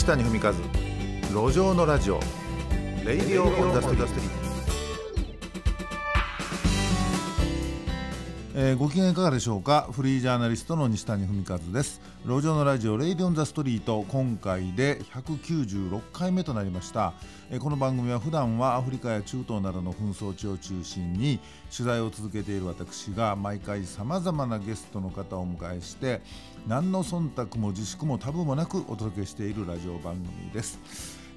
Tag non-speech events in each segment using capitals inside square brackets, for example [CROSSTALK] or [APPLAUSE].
下に踏み和路上のラジオ「レイディオ・オン・ザストリー」ト、えー、ご機嫌いかがでしょうかフリージャーナリストの西谷文和です路上のラジオレイディオンザストリート今回で196回目となりました、えー、この番組は普段はアフリカや中東などの紛争地を中心に取材を続けている私が毎回さまざまなゲストの方をお迎えして何の忖度も自粛もタブーもなくお届けしているラジオ番組です。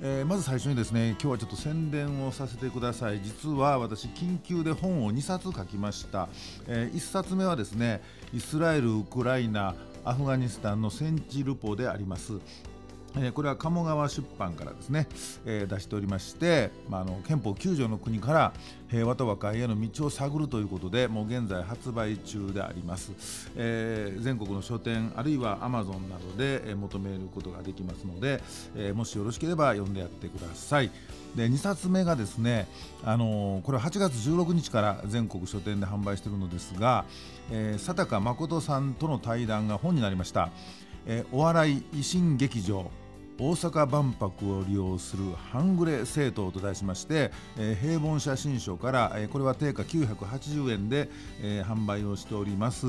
えー、まず最初にですね今日はちょっと宣伝をさせてください実は私緊急で本を2冊書きました、えー、1冊目はですねイスラエルウクライナアフガニスタンのセンチルポでありますえこれは鴨川出版からですね、え出しておりまして、まあ、の憲法9条の国から平和と和解への道を探るということでもう現在発売中であります、え全国の書店あるいはアマゾンなどで求めることができますので、えもしよろしければ読んでやってくださいで2冊目がですね、あのこれは8月16日から全国書店で販売しているのですが、え佐高誠さんとの対談が本になりました、えお笑い維新劇場大阪万博を利用する半グレ政党と題しまして、えー、平凡写真賞から、えー、これは定価980円で、えー、販売をしております、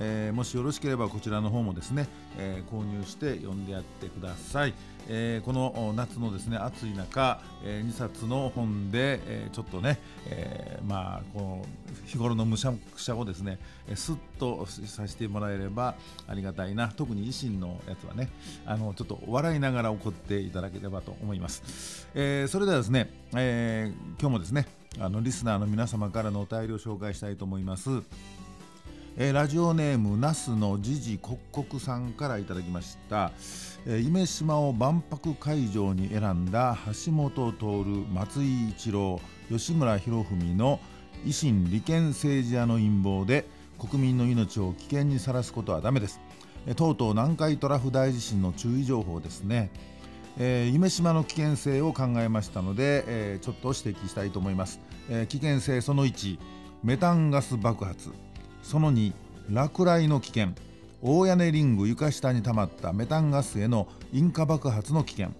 えー、もしよろしければこちらの方もですね、えー、購入して読んでやってください。えー、この夏のですね暑い中、えー、2冊の本で、えー、ちょっとね、えー、まあこの日頃のむしゃくしゃをですね、すっとさせてもらえればありがたいな特に維新のやつはねあのちょっと笑いながら怒っていただければと思います、えー、それではですね、えー、今日もですねあのリスナーの皆様からのお便りを紹介したいと思います。えー、ラジオネーム那須のじじこっこさんからいただきました、えー、夢島を万博会場に選んだ橋本徹松井一郎吉村博文の維新利権政治家の陰謀で国民の命を危険にさらすことはダメです、えー、とうとう南海トラフ大地震の注意情報ですね、えー、夢島の危険性を考えましたので、えー、ちょっと指摘したいと思います、えー、危険性その1メタンガス爆発その2落雷の危険大屋根リング床下に溜まったメタンガスへの引火爆発の危険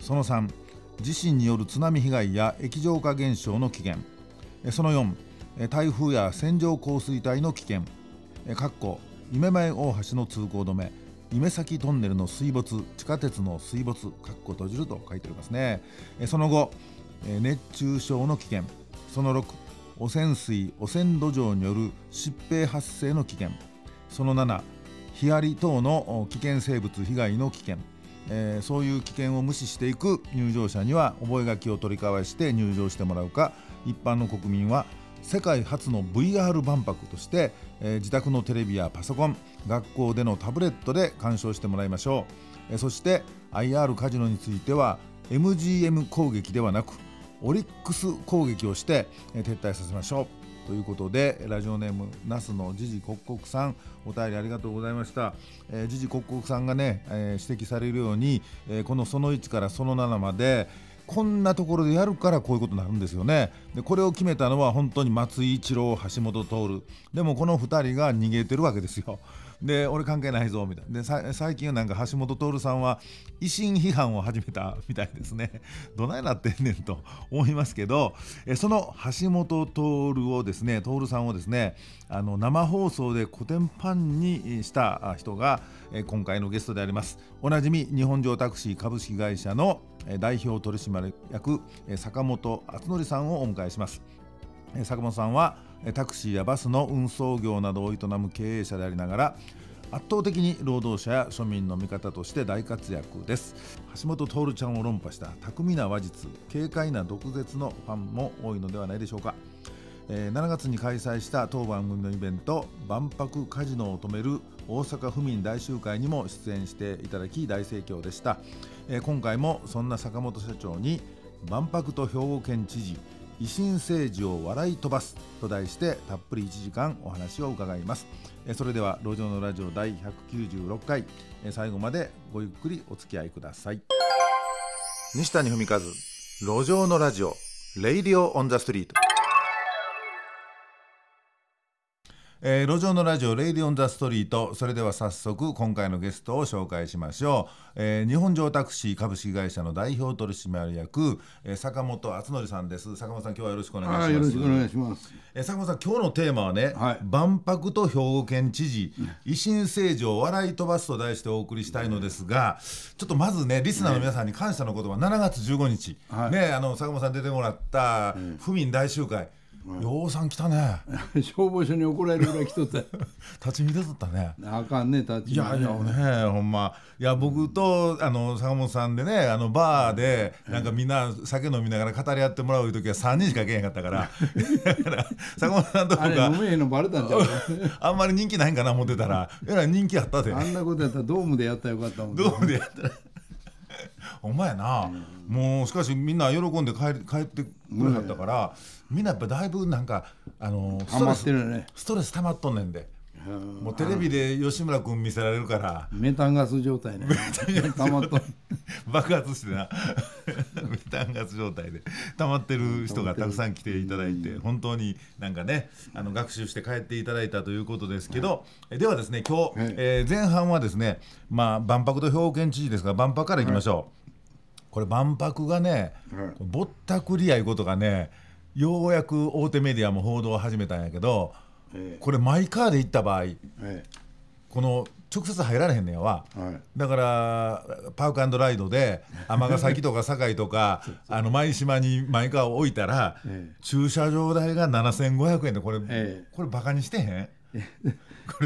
その3地震による津波被害や液状化現象の危険その4台風や線状降水帯の危険かっこ夢前大橋の通行止め夢先トンネルの水没地下鉄の水没かっこ閉じると書いておりますねその後熱中症の危険その6汚染水汚染土壌による疾病発生の危険その7ヒアリ等の危険生物被害の危険、えー、そういう危険を無視していく入場者には覚書を取り交わして入場してもらうか一般の国民は世界初の VR 万博として、えー、自宅のテレビやパソコン学校でのタブレットで鑑賞してもらいましょう、えー、そして IR カジノについては MGM 攻撃ではなくオリックス攻撃をして撤退させましょうということでラジオネームナスの時事刻々さんお便りありがとうございました時事刻々さんがね、えー、指摘されるように、えー、このその1からその7までこんなところでやるからこういうことになるんですよねでこれを決めたのは本当に松井一郎橋本徹でもこの2人が逃げてるわけですよで俺関係ないぞみたいなで最近はなんか橋本徹さんは維新批判を始めたみたいですね [LAUGHS] どないなってんねんと思いますけどえその橋本徹をですね徹さんをですねあの生放送でコテンパンにした人が今回のゲストでありますおなじみ日本城タクシー株式会社の代表取締役坂本敦則さんをお迎えします坂本さんはタクシーやバスの運送業などを営む経営者でありながら圧倒的に労働者や庶民の味方として大活躍です橋本徹ちゃんを論破した巧みな話術軽快な毒舌のファンも多いのではないでしょうか、えー、7月に開催した当番組のイベント「万博カジノを止める大阪府民大集会」にも出演していただき大盛況でした、えー、今回もそんな坂本社長に万博と兵庫県知事維新政治を笑い飛ばすと題してたっぷり1時間お話を伺いますそれでは路上のラジオ第196回最後までごゆっくりお付き合いください西谷文和路上のラジオレイディオオンザストリートえー、路上のラジオ「レイディオン・ザ・ストリート」それでは早速今回のゲストを紹介しましょう、えー、日本城タクシー株式会社の代表取締役、えー、坂本敦典さんです坂本さん今日はよろしくお願いしますよろしくお願いします、えー、坂本さん今日のテーマはね、はい、万博と兵庫県知事維新政治を笑い飛ばすと題してお送りしたいのですがちょっとまずねリスナーの皆さんに感謝の言葉7月15日、はい、ねあの坂本さん出てもらった府民大集会、ようさん来たね [LAUGHS] 消防署に怒られるぐらい来とった [LAUGHS] 立ち見でとったねあかんね立ち見いやいやねほんまいや僕とあの坂本さんでねあのバーでなんかみんな酒飲みながら語り合ってもらう時は3人しかけへんかったから [LAUGHS] 坂本さんとかあれ飲めへんのバレたんちゃうあんまり人気ないんかな思ってたらえら人気あったであんなことやったらドームでやったらよかったもん、ドームでやったら [LAUGHS] お前やな、うん、もうしかしみんな喜んで帰帰ってくれはったから、みんなやっぱだいぶなんかあのー、ストレス、ね、ストレス溜まっとんねんでもうテレビで吉村君見せられるからメタンガス状態ねたまっと爆発してな [LAUGHS] メタンガス状態でたまってる人がたくさん来ていただいて本当になんかねあの学習して帰っていただいたということですけど、はい、ではですね今日、はい、えー、前半はですねまあ万博と兵庫県知事ですが万博からいきましょう、はい、これ万博がね、ぼったくり合いことがねようやく大手メディアも報道を始めたんやけどこれマイカーで行った場合、ええ、この直接入られへんねやわ、はい、だからパークライドで [LAUGHS] 尼崎とか堺とかあの舞島にマイカーを置いたら、ええ、駐車場代が7500円でこれ、ええ、これバカにしてへん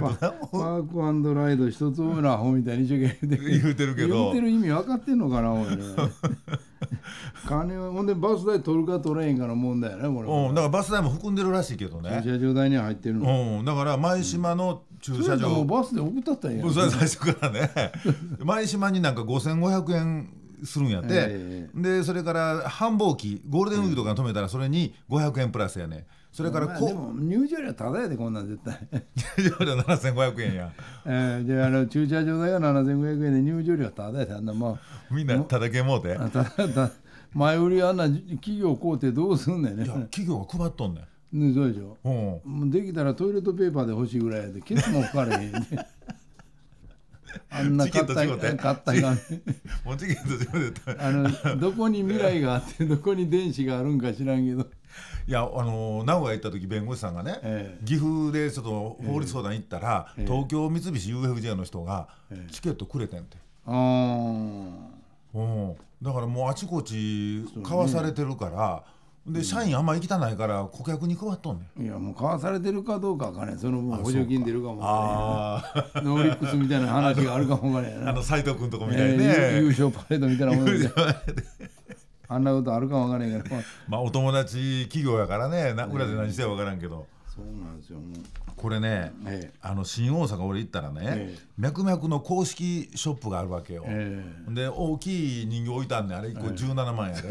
まあ、ワークライド一つ目のアホみたいに一生懸命言うてるけど言うてる意味分かってんのかな俺 [LAUGHS] 金はほんでバス代取るか取れへんかの問題やねこれ、うん、だからバス代も含んでるらしいけどね駐車場代には入ってるの、うん、だから前島の駐車場、うん、もバスで送ったったんや、ね、それ最初からね [LAUGHS] 前島になんか5500円するんやって、えー、でそれから繁忙期ゴールデンウィークとかに止めたらそれに500円プラスやね、えーそれからこう、まあ、入場料ただやでこんなん絶対入場料7500円や、[LAUGHS] えー、であの駐車場代が7500円で入場料ただやであんなまあみんなただけもうてただ前売りあんな企業買うてどうすんねんね企業が配っとんねんね、そうでしょ、うん、できたらトイレットペーパーで欲しいぐらいでケツも吹かれへんで [LAUGHS] あんな買った買ったが [LAUGHS] もうチケット違うであのどこに未来があってどこに電子があるんか知らんけどいやあの名古屋行った時弁護士さんがね、えー、岐阜でちょっと法律相談行ったら、えー、東京三菱 UFJ の人がチケットくれてんて。えー、うんだからもうあちこち買わされてるから。で社員あんまり行きたないから顧客に配っとんねんいやもう買わされてるかどうかわかんないその分補助金出るかもかあノーリックスみたいな話があるかもかんあの斎藤君とかみたいにね、えー、優勝パレードみたいなもんであんなことあるかもわからないけど [LAUGHS] まあお友達企業やからね裏で何しては分からんけど、そうなんですよこれね、ええ、あの新大阪俺行ったらね、え脈々の公式ショップがあるわけよ、えー、で大きい人形置いたんであれ1個17万やで、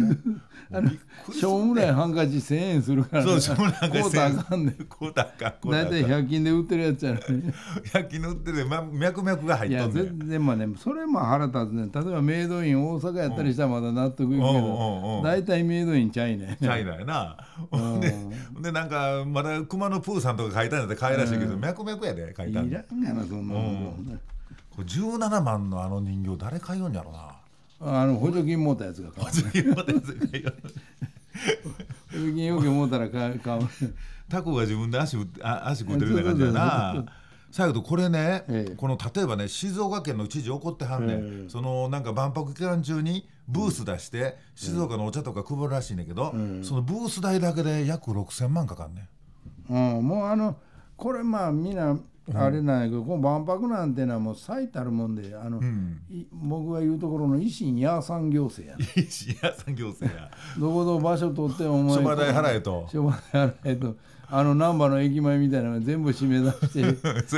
え [LAUGHS] しょうもないハンカチ1000円するから、ね、そうしょうもないハンカチか0 0 0円うたかん大体100均で売ってるやつやね100均で売ってる脈々が入っとんねいや全然まあねそれも腹立つね例えばメイドイン大阪やったりしたらまだ納得いくけど大体メイドインちゃいねちゃいだよなででなんかまだ熊野プーさんとか書いたんやっら可愛らしいけど、えー、脈々やで書いたんいらんやなそんなうん17万のあの人形誰買いようんやろうなあの補助金持ったやつが買う補助金持ったやつが買う補助金よく持ったら買うタコが自分で足あ足食うてるような感じやな最後とこれね、ええ、この例えばね静岡県の知事怒ってはんねん、え、そのなんか万博期間中にブース出して、うん、静岡のお茶とか配るらしいんだけど、そのブース代だけで約6,000万かかんねん。うん、もうあのこれまあみんなあれなんやけど、この万博なんてのはもう最たるもんであの、うん、僕が言うところの維新や産行政や維新や行政や [LAUGHS] どこど場所取ってお前諸払代払えと諸払代払えとあの難波の駅前みたいなの全部締め出して [LAUGHS] そ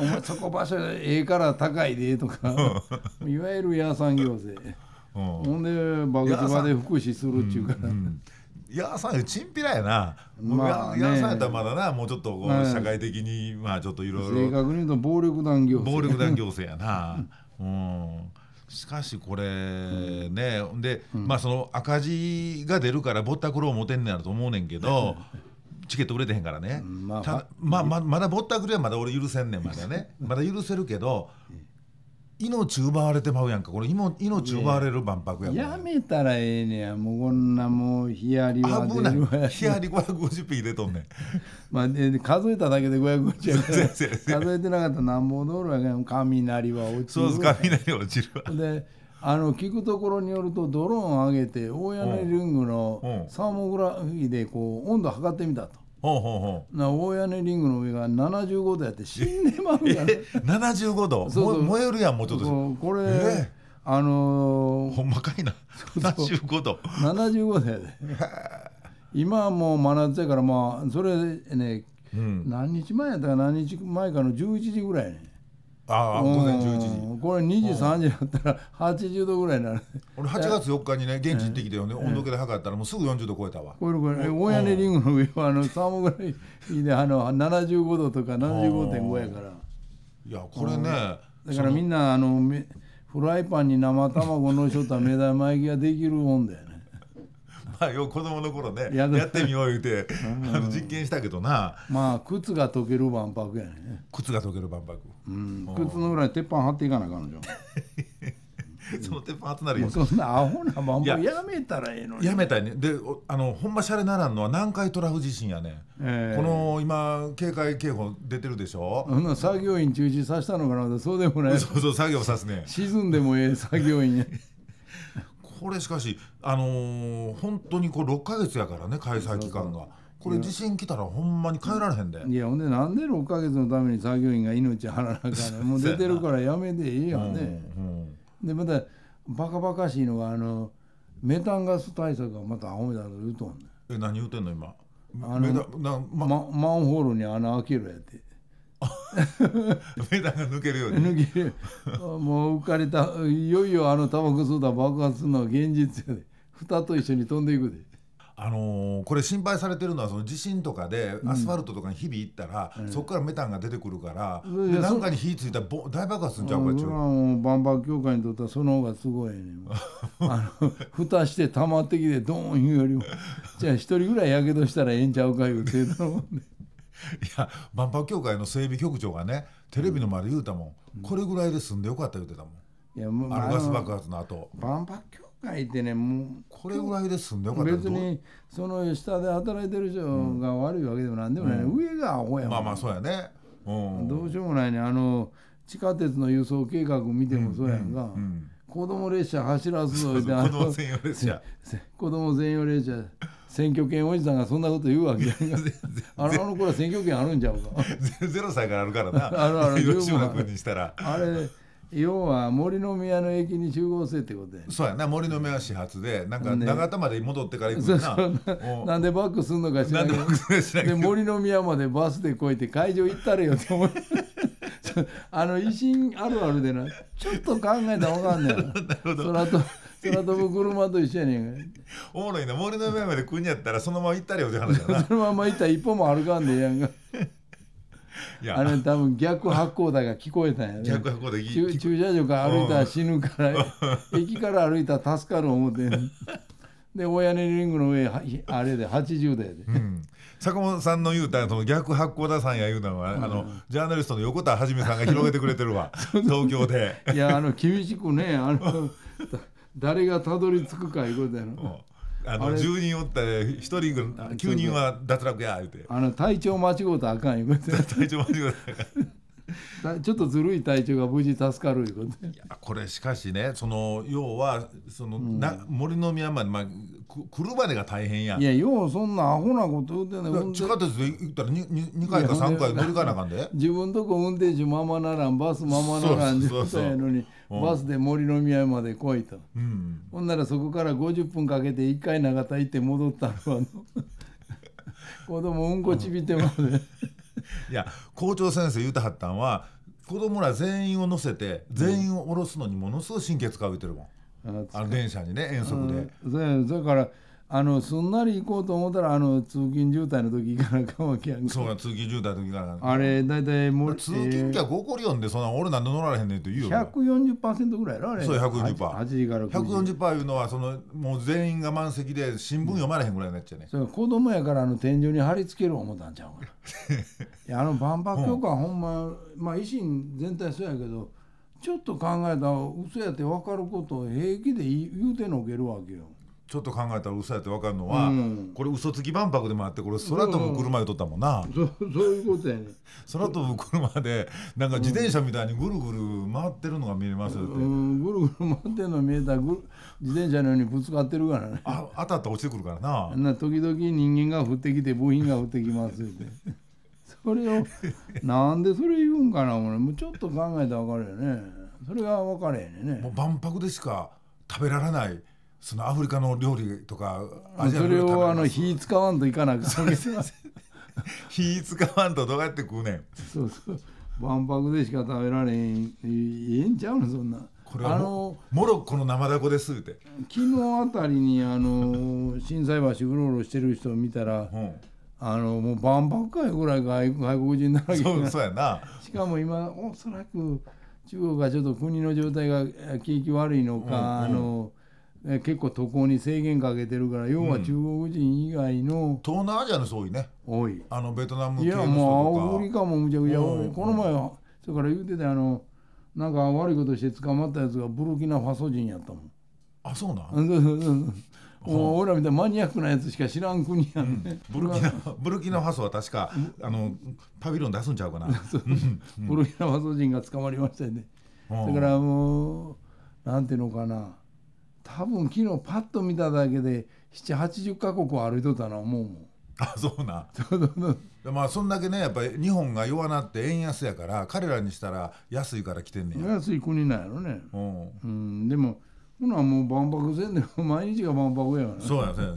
お前そこ場所ええから高いでとかいわゆるさん行政、うん、ほんで爆場で福祉するっちゅうから、うん矢さんチンピラやな、まあね、さんやったらまだなもうちょっとこう、社会的にまあちょっといろいろ正確に言うと暴力団行政暴力団行政やな [LAUGHS] うん、しかしこれね、うん、で、うん、まあその赤字が出るからぼったくろう持てんねやと思うねんけどチケット売れてへんからね、まあ、まあままだぼったくりはまだ俺許せんねんまだねまだ許せるけど命奪われてまうやんかこれ命奪われる万博ややめたらええねやもうこんなもうヒアリは危ないヒアリ550匹入とんねんまあで数えただけで550やか数えてなかったらなんぼ道路やから雷は落ちるそうです雷落ちるわであの聞くところによるとドローンを上げて大屋根リングのサーモグラフィーでこう温度測ってみたと。ほうほうほうな大屋根リングの上が75度やって死んでまうね、75度そうそう燃えるやんもうちょっとこれ、あのー、ほんまかいな75度75度やで今はもう真夏やからまあそれね、うん、何日前やったか何日前かの11時ぐらいねああ、午前11時これ2時3時だったら80度ぐらいになる俺8月4日にね現地行ってきてよね、温度計で測ったらもうすぐ40度超えたわこれこれ大屋根リングの上はあのサーモグであの75度とか75.5やからいやこれね、だからみんなあのフライパンに生卵のしょった目玉焼きができるもんだよね [LAUGHS] よ子供の頃ねやってみよう言うて、あの実験したけどなまあ靴が溶ける万博やね靴が溶ける万博、うん、靴の裏に鉄板貼っていかなあかんじゃん [LAUGHS] その鉄板集まるよ。そんなアホな万博やめたらええのやめたいね。で、あのほんまシャレならんのは南海トラフ地震やね。えー、この今警戒警報出てるでしょ。うん、作業員中止させたのかな。そうでもない。そうそう作業さすね。沈んでもええ作業員。[LAUGHS] これしかし、あのー、本当にこう6か月やからね開催期間が。これ地震来たらほんまに帰られへんでいやほんでなんで6か月のために作業員が命張らなかん [LAUGHS] もう出てるからやめていいよね、うんうん、でまたバカバカしいのがあのメタンガス対策がまた青いだと言うとんねんえ何言うてんの今あの、ま、マンホールに穴開けるやってメ [LAUGHS] タが抜けるように抜けるもう浮かれたいよいよあのタバコ吸うた爆発するのは現実やで蓋と一緒に飛んでいくで。あのー、これ心配されてるのはその地震とかでアスファルトとかに日々行ったら、うん、そこからメタンが出てくるから、うん、何かに火ついたら大爆発するんちゃうかっちゅう万博協会にとってはその方がすごいね [LAUGHS] あの蓋して溜まってきてドーンいうよりもじゃあ一人ぐらいやけどしたらええんちゃうかいう程度のもんね。や万博協会の整備局長がねテレビの前で言うたもん、うん、これぐらいで済んでよかった言うてたもんいやもうあのガス爆発の後万博協会ってねもうこれぐらいで済んでよかった別にその下で働いてる人が悪いわけでも何でもない、ね、うん、上がアホやもんまあまあそうやね、うん、どうしようもないねあの地下鉄の輸送計画見てもそうやんか、うんうんうん子供列車走らすぞ言う子供専用列車 [LAUGHS] 子供専用列車選挙権おじさんがそんなこと言うわけあのあの頃選挙権あるんちゃうかゼロ歳からあるからな [LAUGHS] あるある広島 [LAUGHS] 君にしたらあれ要は森の宮の駅に集合せってことでそうやな森の宮は始発でなんか長田まで戻ってから行くな、ね、なんでバックすんのかしらで森の宮までバスでこいて会場行ったれよて思って。[LAUGHS] あの維新あるあるでなちょっと考えたら分かんないな。なるほど空飛ぶ車と一緒やねん [LAUGHS] おもろいな森の上まで来んやったらそのまま行ったりよって話だな [LAUGHS] そのまま行ったら一歩も歩かんでやんかいやあれ多分逆発光だが聞こえたんやね逆発光だ駐車場から歩いたら死ぬから、うん、駅から歩いたら助かる思ってんで親屋根リングの上あれで80代で、うん、坂本さんの言うたその逆八甲田さんや言うたのは、うん、あのジャーナリストの横田はじめさんが広げてくれてるわ [LAUGHS] 東京でいやあの厳しくねあの誰がたどり着くかいうことやろ。あの10人おったら1人ぐ9人は脱落や言うてあの体調間違うとあかんいうことや [LAUGHS] 体調間違うたあかん [LAUGHS] ちょっとずるい体調が無事助かるいうこといやこれしかしねその要はその、うん、な森の宮まで、まあ、くるまでが大変やいやようそんなアホなこと言うてんねん地下鉄で行ったら 2, 2, 回か3回乗り換えなあかんで [LAUGHS] 自分とこ運転手ままならんバスままならんって言ったやのに。そうそうそうバスで森の宮まで来いと、うん、ほんならそこから50分かけて1回長田行って戻ったのは [LAUGHS] 子供うんこちびてまで、いや校長先生言うてはったんは子供ら全員を乗せて全員を降ろすのにものすごい神経使うてるもん、あの電車にね遠足で。だからあのすんなり行こうと思ったらあの通勤渋滞の時行かなかわけやんそうや通勤渋滞の時からあれ大体もう通勤客怒るよんでそんな俺なんで乗られへんねんって言うよ140%ぐらいやろあれそう140%パー8時から時140%いうのはそのもう全員が満席で新聞読まれへんぐらいになっちゃうね、うん、子供やからあの天井に貼り付ける思ったんちゃうか [LAUGHS] いやあの万博許可ほんままあ維新全体そうやけどちょっと考えたら嘘やって分かることを平気で言うてのけるわけよちょっと考えたら嘘やって分かるのは、うん、これ嘘つき万博でもあってこれ空飛ぶ車で撮ったもんな、うん、そういうことやね [LAUGHS] 空飛ぶ車でなんか自転車みたいにぐるぐる回ってるのが見えますって、うん、ぐるぐる回ってるの見えたらぐ自転車のようにぶつかってるからねあ当たったら落ちてくるからなな時々人間が降ってきて部品が降ってきますって [LAUGHS] それをなんでそれ言うんかな俺もうちょっと考えたら分かるよねそれが分かれへんねもう万博でしか食べられないそのアフリカの料理とかそれをあの火使わんといかなくて火使わんとどうやって食うねんそうそう万博でしか食べられへんええんちゃうのそんなこれはあのモロッコの生だこですって昨日あたりにあの心斎橋うろうろしてる人を見たら、うん、あのもう万博会ぐらい外外国人だらけそうそうやなしかも今おそらく中国がちょっと国の状態が景気悪いのか、うんうん、あのえ結構渡航に制限かけてるから要は中国人以外の、東南アジアの人多いね多いあのベトナムいやもうアフリカもむちゃくちゃ多いこの前はそれから言うてたあのなんか悪いことして捕まったやつがブルキナファソ人やったもんあそうなんもう俺 [LAUGHS] らみたいなマニアックなやつしか知らん国やね、うん、ブルキナブルキナファソは確かあのパビリオン出すんちゃうかな [LAUGHS] ブルキナファソ人が捕まりましたよね、だからもうなんていうのかな多分昨日パッと見ただけで780か国歩いとったな思うもん。あそうなまあそんだけねやっぱり日本が弱なって円安やから彼らにしたら安いから来てんねん安い国なんやろねう、うん、でもほなもう万博せんで [LAUGHS] 毎日が万博やから、ね、そうやそうや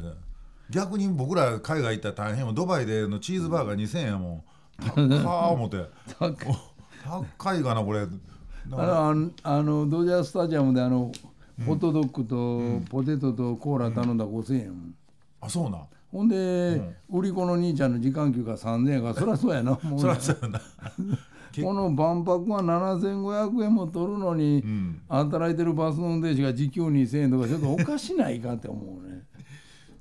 逆に僕ら海外行ったら大変もドバイでのチーズバーガー2000円やもん [LAUGHS] 高あ思て高いかなこれあのあのドジャースタジアムであのホットドッグとポテトとコーラ頼んだ5,000円、あそうなほんで、売り子の兄ちゃんの時間給が3,000円やから [LAUGHS] そりゃそうやなもうそりゃそうやな [LAUGHS] この万博は7500円も取るのに、うん、働いてるバスの運転手が時給2000円とかちょっとおかしないかって思うね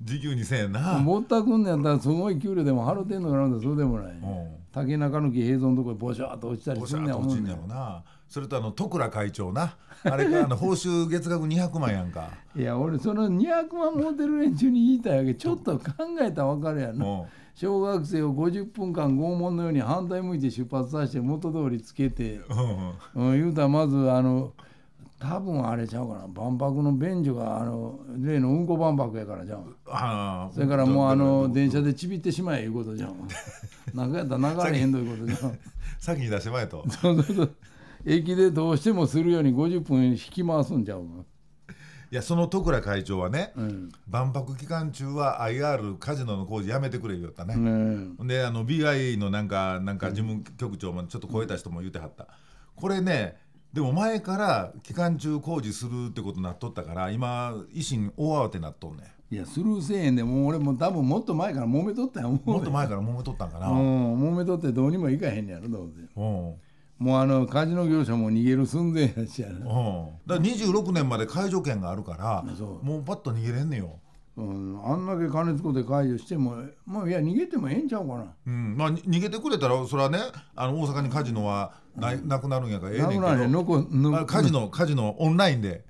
時給2000円なぼったくんのやったらすごい給料でも払ってんのかなんてそうでもない、竹中貫平映のとこにボシャーと落ちたりすんねんとうねんそれとあの徳倉会長なあれかあの報酬月額200万やんか [LAUGHS] いや俺その200万ってる連中に言いたいわけちょっと考えたら分かるやんな小学生を50分間拷問のように反対向いて出発させて元通りつけて、うん、うん、言うたらまずあの多分あれちゃうかな万博の便所があの例のうんこ万博やからじゃんあそれからもうあの電車でちびってしまえいうことじゃん [LAUGHS] なかやったら流れへんどいうことじゃん先に出してまえと [LAUGHS] そうそうそう駅でどうしてもするように50分引き回すんちゃうのいやその徳倉会長はね、うん、万博期間中は IR カジノの工事やめてくれ言ったね、うん、であの BI のなんかなんか事務局長もちょっと超えた人も言うてはった、これねでも前から期間中工事するってことになっとったから今維新大慌てなっとんねいやスルーせえへんでもう俺も多分もっと前から揉めとったんやもっと前から揉めとったんかなうん揉めとってどうにもいかへんやろどうせうんもうあのカジノ業者も逃げる寸前やしやな、うん、だから26年まで解除権があるからもうパッと逃げれんねようん、あんだけ金使って解除しても、まあ、いや逃げてもええんちゃうかな、うんまあ、逃げてくれたらそれはねあの大阪にカジノはな,、なくなるんやからええねんけどなカジノカジノオンラインで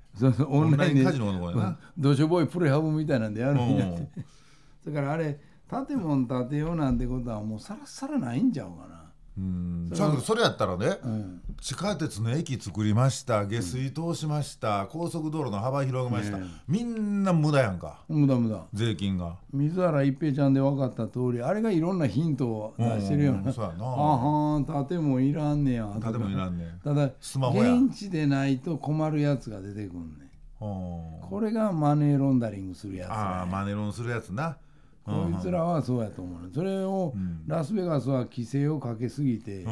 オンラインカジノのほうやなどショボープレハブみたいなんでやるんやって、うん、だ [LAUGHS] からあれ建物建てようなんてことはもうさらさらないんちゃうかなうんそれそれやったらね、うん、地下鉄の駅作りました下水通しました、うん、高速道路の幅広げました、ね、みんな無駄やんか無駄無駄税金が水原一平ちゃんで分かった通りあれがいろんなヒントを出してるよ、うんうん、そうやなあは建物いらんねや建物いらんねただスマホや現地でないと困るやつが出てくんねこれがマネーロンダリングするやつ、ね、ああマネーロンするやつなこいつらはそうやと思うそれを、ラスベガスは規制をかけすぎて、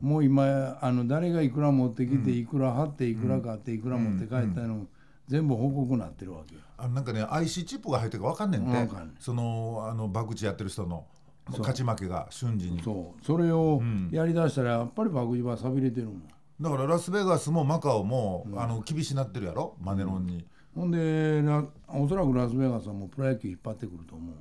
もう今あの誰がいくら持ってきて、いくら貼っていくら買っていくら持って帰ったの、全部報告なってるわけあなんかね IC チップが入ってるか分かんねんてそのあの博打やってる人の勝ち負けが瞬時にそうそれをやりだしたらやっぱり博打はさびれてるもんだからラスベガスもマカオも、あの厳しなってるやろマネロンに、ほんでおそらくラスベガスはもうプロ野球引っ張ってくると思う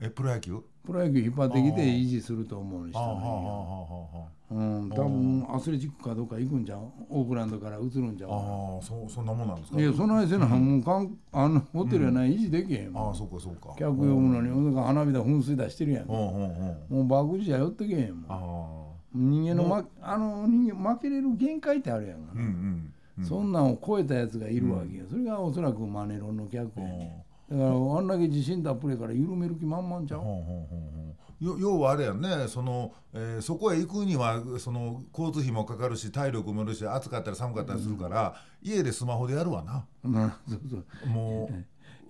えプロ野球プロ野球引っ張ってきて維持すると思うにしたらいいよ、うん、多分アスレチックかどうか行くんじゃんオークランドから移るんじゃんああそそんなもんなんですかいやそな間せな、うん、もうかんあのホテルやない、維持できへんああそうかそうか客呼ぶのに、うん、花火だ噴水出してるやん、うんうんうん、もう爆じゃ寄ってけへんもん人間の、ま、あの人間負けれる限界ってあるやん、うんうんそんなんを超えたやつがいるわけや。それがおそらくマネロンの客やねんだからあんだけ地震たっぷりから緩める気満々じゃほんほんほんほん要はあれやねその、えー、そこへ行くにはその交通費もかかるし体力もいるし暑かったり寒かったりするから、うん、家でスマホでやるわな。うん、そうそうもう。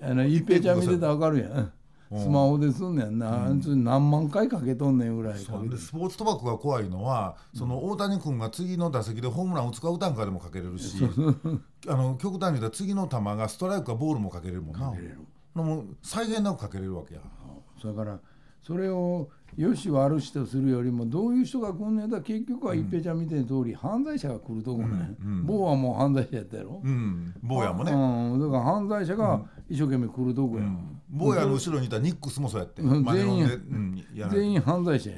あの一平ちゃん見てたら分かるやん。スマホですんねんな、うん、何万回かけとんねんぐらいそうでスポーツ賭博が怖いのはその大谷君が次の打席でホームランを使う単価でもかけれるしあの極端に言ったら次の球がストライクかボールもかけれるもんなかけれるも再現なくかけれるわけやそれからそれをよし悪しとするよりもどういう人が来んねんだ結局は一平ちゃん見ての通り、犯罪者が来るとこね、うん坊はもう犯罪者やったやろ、うん、坊やもね、うん、だから犯罪者が一生懸命来るとこや、坊やの後ろにいたニックスもそうやって、全員、全員犯罪者や、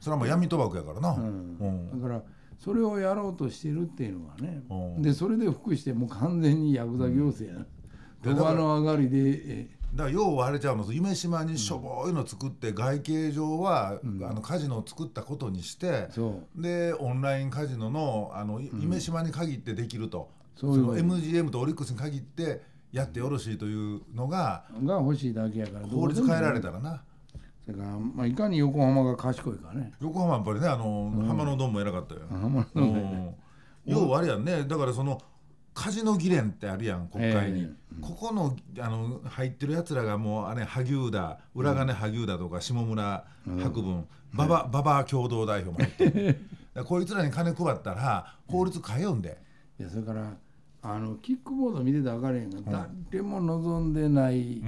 それはもう闇賭博やからな、だからそれをやろうとしてるっていうのはね、でそれで服してもう完全にヤクザ行政やうん、の上がりで、だから要はあれちゃうの夢島にしょぼいの作って外形上は、あのカジノを作ったことにして、でオンラインカジノのあの夢島に限ってできると、うん、その MGM とオリックスに限ってやってよろしいというのが欲しいだけやから法律変えられたらな。だから、まあ、いかに横浜が賢いかね横浜やっぱりねあの、うん、浜のドンも偉かったよ。浜のドン、ね、要はあれやんねだからそのカジノ議連ってあるやん国会に、えー、ここのあの入ってるやつらがもうあれ萩生田裏金萩生田とか下村博文、馬場共同代表も入って [LAUGHS] こいつらに金配ったら法律変えよんで。いやそれからあのキックボード見てたら分かれへんが、誰も望んでない、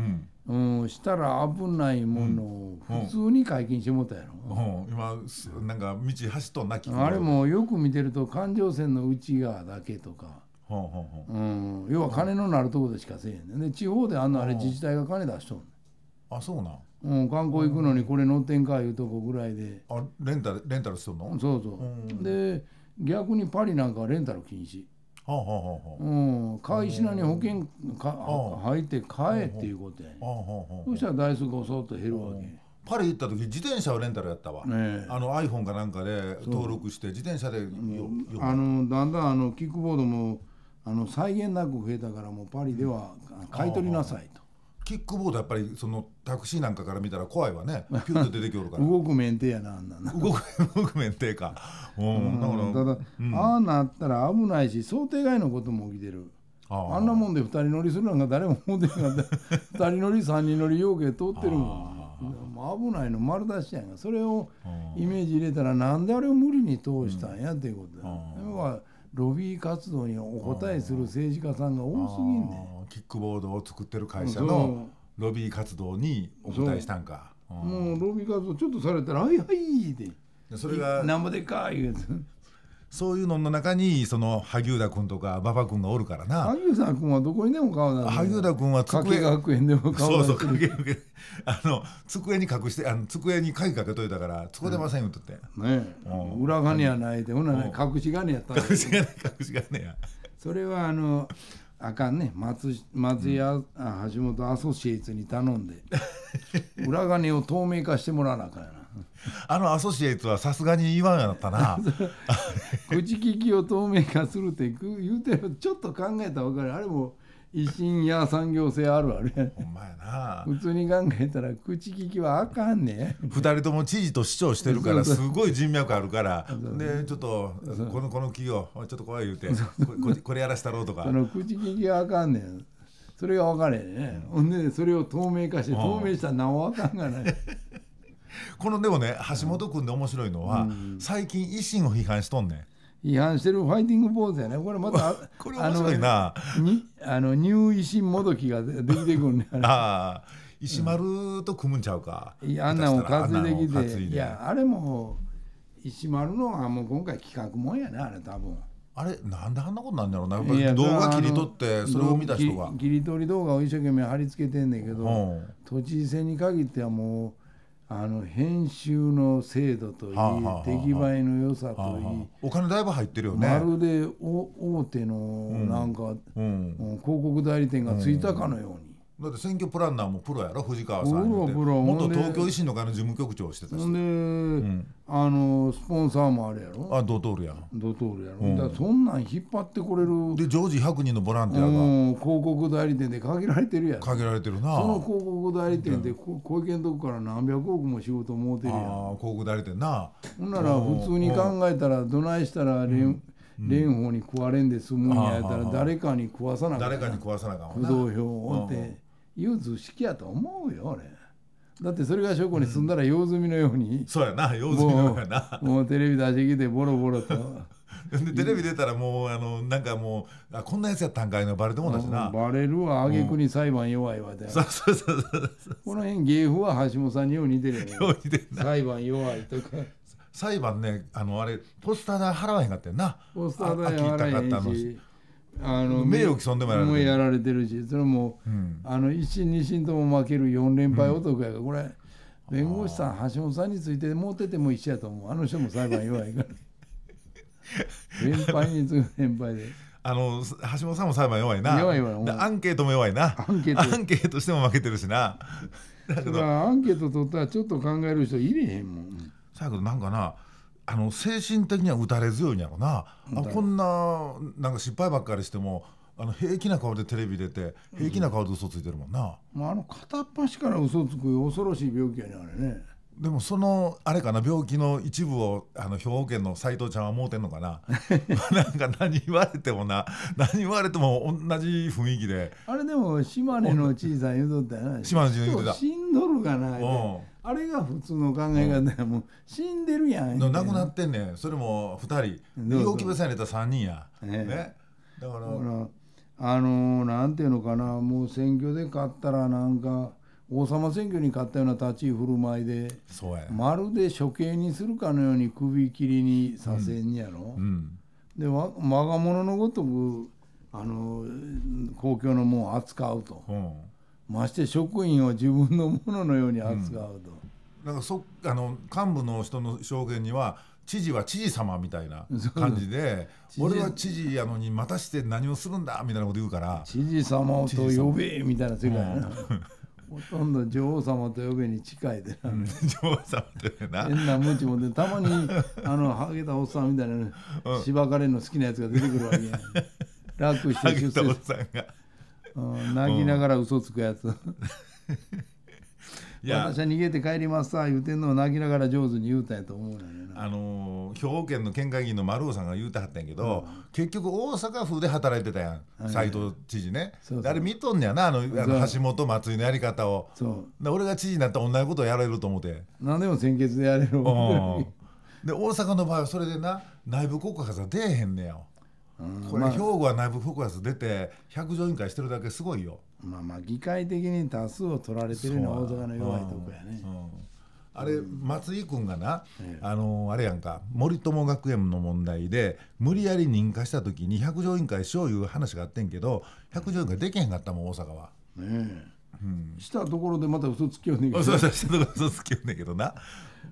うん、うん、したら危ないものを普通に解禁してもたやろ、うんうん、今なんか道走っとんなあれもよく見てると環状線の内側だけとかうん、要は金のなるとこでしかせえへんねで地方であんのあれ自治体が金出しとんねあそうなんうん、観光行くのにこれ乗ってんかいうとこぐらいで、あレンタルレンタルするのそうそう、で逆にパリなんかはレンタル禁止はははうん、買い品に保険か入って買えっていうことやね、そしたら台数がそっと減るわけ、パリ行った時自転車をレンタルやったわ、あの iPhone かなんかで登録して自転車で、あのだんだんあのキックボードもあの際限なく増えたからもうパリでは買い取りなさいと。キックボードやっぱりそのタクシーなんかから見たら怖いわね。ピュッと出てきおるから。動く免停やなあんなんな。動く [LAUGHS] 動く免停か。うん、ただ、うん、ああなったら危ないし想定外のことも起きてる。あんなもんで2人乗りするなんか誰も思ってなかった2 [LAUGHS] 人乗り3人乗り要件通ってるもん危ないの丸出しやんそれをイメージ入れたらなんであれを無理に通したんやっていうことだ、うん、ロビー活動にお答えする政治家さんが多すぎんねキックボードを作ってる会社のロビー活動にお答えしたんかもうロビー活動ちょっとされたら「はいはい」でそれが「なんぼでか」言うやつそういうのの中にその萩生田君とか馬場君がおるからな萩生田君はどこにでも顔な萩生田君は机学園でも顔そうそうあの机に隠してあの机に鍵かけといたから使れませんよってって、ね裏金はないでほなね隠し金やった隠し金隠し金やそれはあのあかんね松松屋、うん、橋本アソシエイツに頼んで [LAUGHS] 裏金を透明化してもらわなあかんやな [LAUGHS] あのアソシエイトはさすがに言わんやったな [LAUGHS] 口利きを透明化するって言うてるちょっと考えたら分かるあれも維新や産業性あるあるやほんまやな普通に考えたら口利きはあかんねん2人とも知事と市長してるからすごい人脈あるからでちょっとこのこの企業ちょっと怖い言うてこれやらしたろうとかその口利きはあかんねんそれが分かれへんね、ほんでそれを透明化して透明したら何も分かんがないこのでもね橋本君で面白いのは、最近維新を批判しとんねん。違反してるファイティングポーズやねこれまた [LAUGHS] これ面白いなあのニュー維新もどきが出てくるね [LAUGHS] ああ石丸と組むんちゃうか、うん、いやあんなを担いできていやあれも石丸のはもう今回企画もんやねあれ多分あれなんであんなことなんだろうなやっぱ動画切り取ってそれを見た人が切り取り動画を一生懸命貼り付けてんねんけど、うん、都知事選に限ってはもうあの編集の精度といい、はあはあはあ、出来栄えの良さといい、はあはあ、お金だいぶ入ってるよねまるでお大手のなんか、うんうん、広告代理店がついたかのように、だって選挙プランナーもプロやろ藤川さん元東京維新の会の事務局長をしてたし、うん、あのスポンサーもあるやろあドトールやドトールやろ、うん、だそんなん引っ張ってこれるで常時100人のボランティアが、うん、広告代理店で限られてるやん限られてるなその広告代理店で小池のとこから何百億も仕事もうてるやんあ広告代理店なほんなら普通に考えたらどないしたら連、蓮舫に食われんで済むんやったら誰かに食わさなか誰かに食わさなか不動票をってう図式やと思うよ俺。だってそれが証拠に済んだら用済みのように、うん、そうやな用済みのようやなもうテレビ出してきてボロボロと [LAUGHS] でテレビ出たらもうあのなんかもうあこんなやつやったんかいのバレてもんだしなバレるわ挙句に裁判弱いわで、うん、そうそうそうそうこの辺芸風は橋本さんによう似てるよる裁判弱いとか裁判ねあのあれポスター代払わへんかってなポスター代払わへんしあの名誉毀損でもやられてるやられてるしそれも、うん、あの1審2審とも負ける4連敗男やから、これ弁護士さん橋本さんについてもうてても一緒やと思うあの人も裁判弱いから連敗に次ぐ連敗で。[LAUGHS] あの橋本さんも裁判弱いな弱い弱アンケートも弱いなアンケートしても負けてるしな [LAUGHS] だアンケート取ったらちょっと考える人いれへんもん。さやけどなんかなあの精神的には打たれ強いんやろな、うん、あこんななんか失敗ばっかりしてもあの平気な顔でテレビ出て平気な顔で嘘ついてるもんな、まあ、あの片っ端から嘘つく恐ろしい病気やねあれねでもそのあれかな病気の一部をあの兵庫県の斎藤ちゃんはもうてんのかな [LAUGHS] なんか何言われてもな何言われても同じ雰囲気であれでも島根の小さん言うとったよな島根の小さん言うとったしんどるがない、うんあれが普通の考え方や、もう死んでるやん、亡くなってんねんそれも2人大きめさった3人や、ねだからあのー、なんていうのかなもう選挙で勝ったらなんか王様選挙に勝ったような立ち居振る舞いでまるで処刑にするかのように首切りにさせんやろ、うんうん、で我が物のごとくあの公共のもん扱うと。うんまして職員を自分のもののように扱うと。うん、なんかそあの幹部の人の証言には知事は知事様みたいな感じで俺は知事やのにまたして何をするんだみたいなこと言うから知事様と呼べみたいな世界な、うん、ほとんど女王様と呼べに近いでな、ん、女王様な変なムチもでたまにあのハゲたおっさんみたいなしばかれの好きなやつが出てくるわけや楽して出世ハゲたおっさんが泣きながら嘘つくやつ [LAUGHS] いや私は逃げて帰りますさ言うてんのを泣きながら上手に言うたんやと思うあのー、兵庫県の県会議員の丸尾さんが言うてはったんやけど、うん、結局大阪府で働いてたやん斎、藤知事ねあれ見とんねやなあのあの橋本松井のやり方を俺が知事になったら同じことやられると思って何でも先決でやれるで大阪の場合はそれでな内部告発は出えへんねやこれ、兵庫は内部フォーカス出て百条委員会してるだけすごいよまあまあ議会的に多数を取られてるのは大阪の弱いとこやね、あれ松井君がな、あのー、あれやんか森友学園の問題で無理やり認可した時に百条委員会しよういう話があってんけど百条委員会できへんかったもん大阪は。ねえうん、したところでまた嘘つきよね [LAUGHS] うそ嘘つきよねんけどな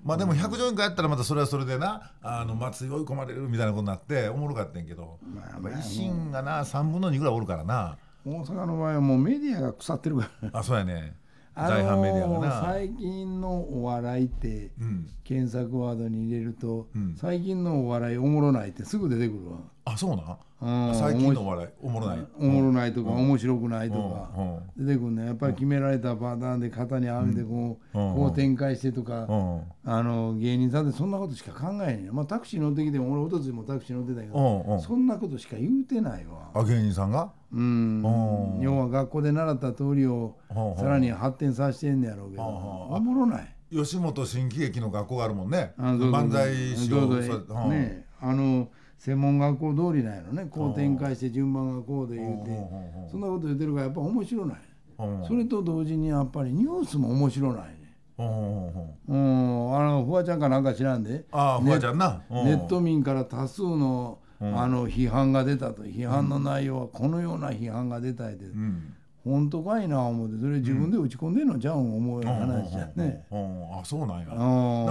まあでも114回やったらまたそれはそれでなあの松井追い込まれるみたいなことになっておもろかったんけど、まあ、維新がな3分の2ぐらいおるからな大阪の場合はもうメディアが腐ってるからあそうやね大半メディアがな、あのー、最近のお笑いって、検索ワードに入れると、うん、最近のお笑いおもろないってすぐ出てくるわあそうなん最近の笑いおもろないおもろないとか、面白くないとか、出てくるねやっぱり決められたパターンで肩にあげてこう,、こう展開してとか、あの芸人さんってそんなことしか考えへんまあタクシー乗ってきても俺おとついもタクシー乗ってたけど、そんなことしか言うてないわあ芸人さんがうん要は学校で習った通りをさらに発展させてんねやろうけど、おもろない吉本新喜劇の学校があるもんね漫才師匠ねあの専門学校通りなんやろねこう展開して順番がこうで言うてそんなこと言ってるからやっぱ面白ないそれと同時にやっぱりニュースも面白ないねうんあのフワちゃんかなんか知らんでああフワちゃんなネット民から多数のあの批判が出たと批判の内容はこのような批判が出たいでうん本当かいな思ってそれ自分で打ち込んでんのじゃん思う話じゃね、うあそうなんやな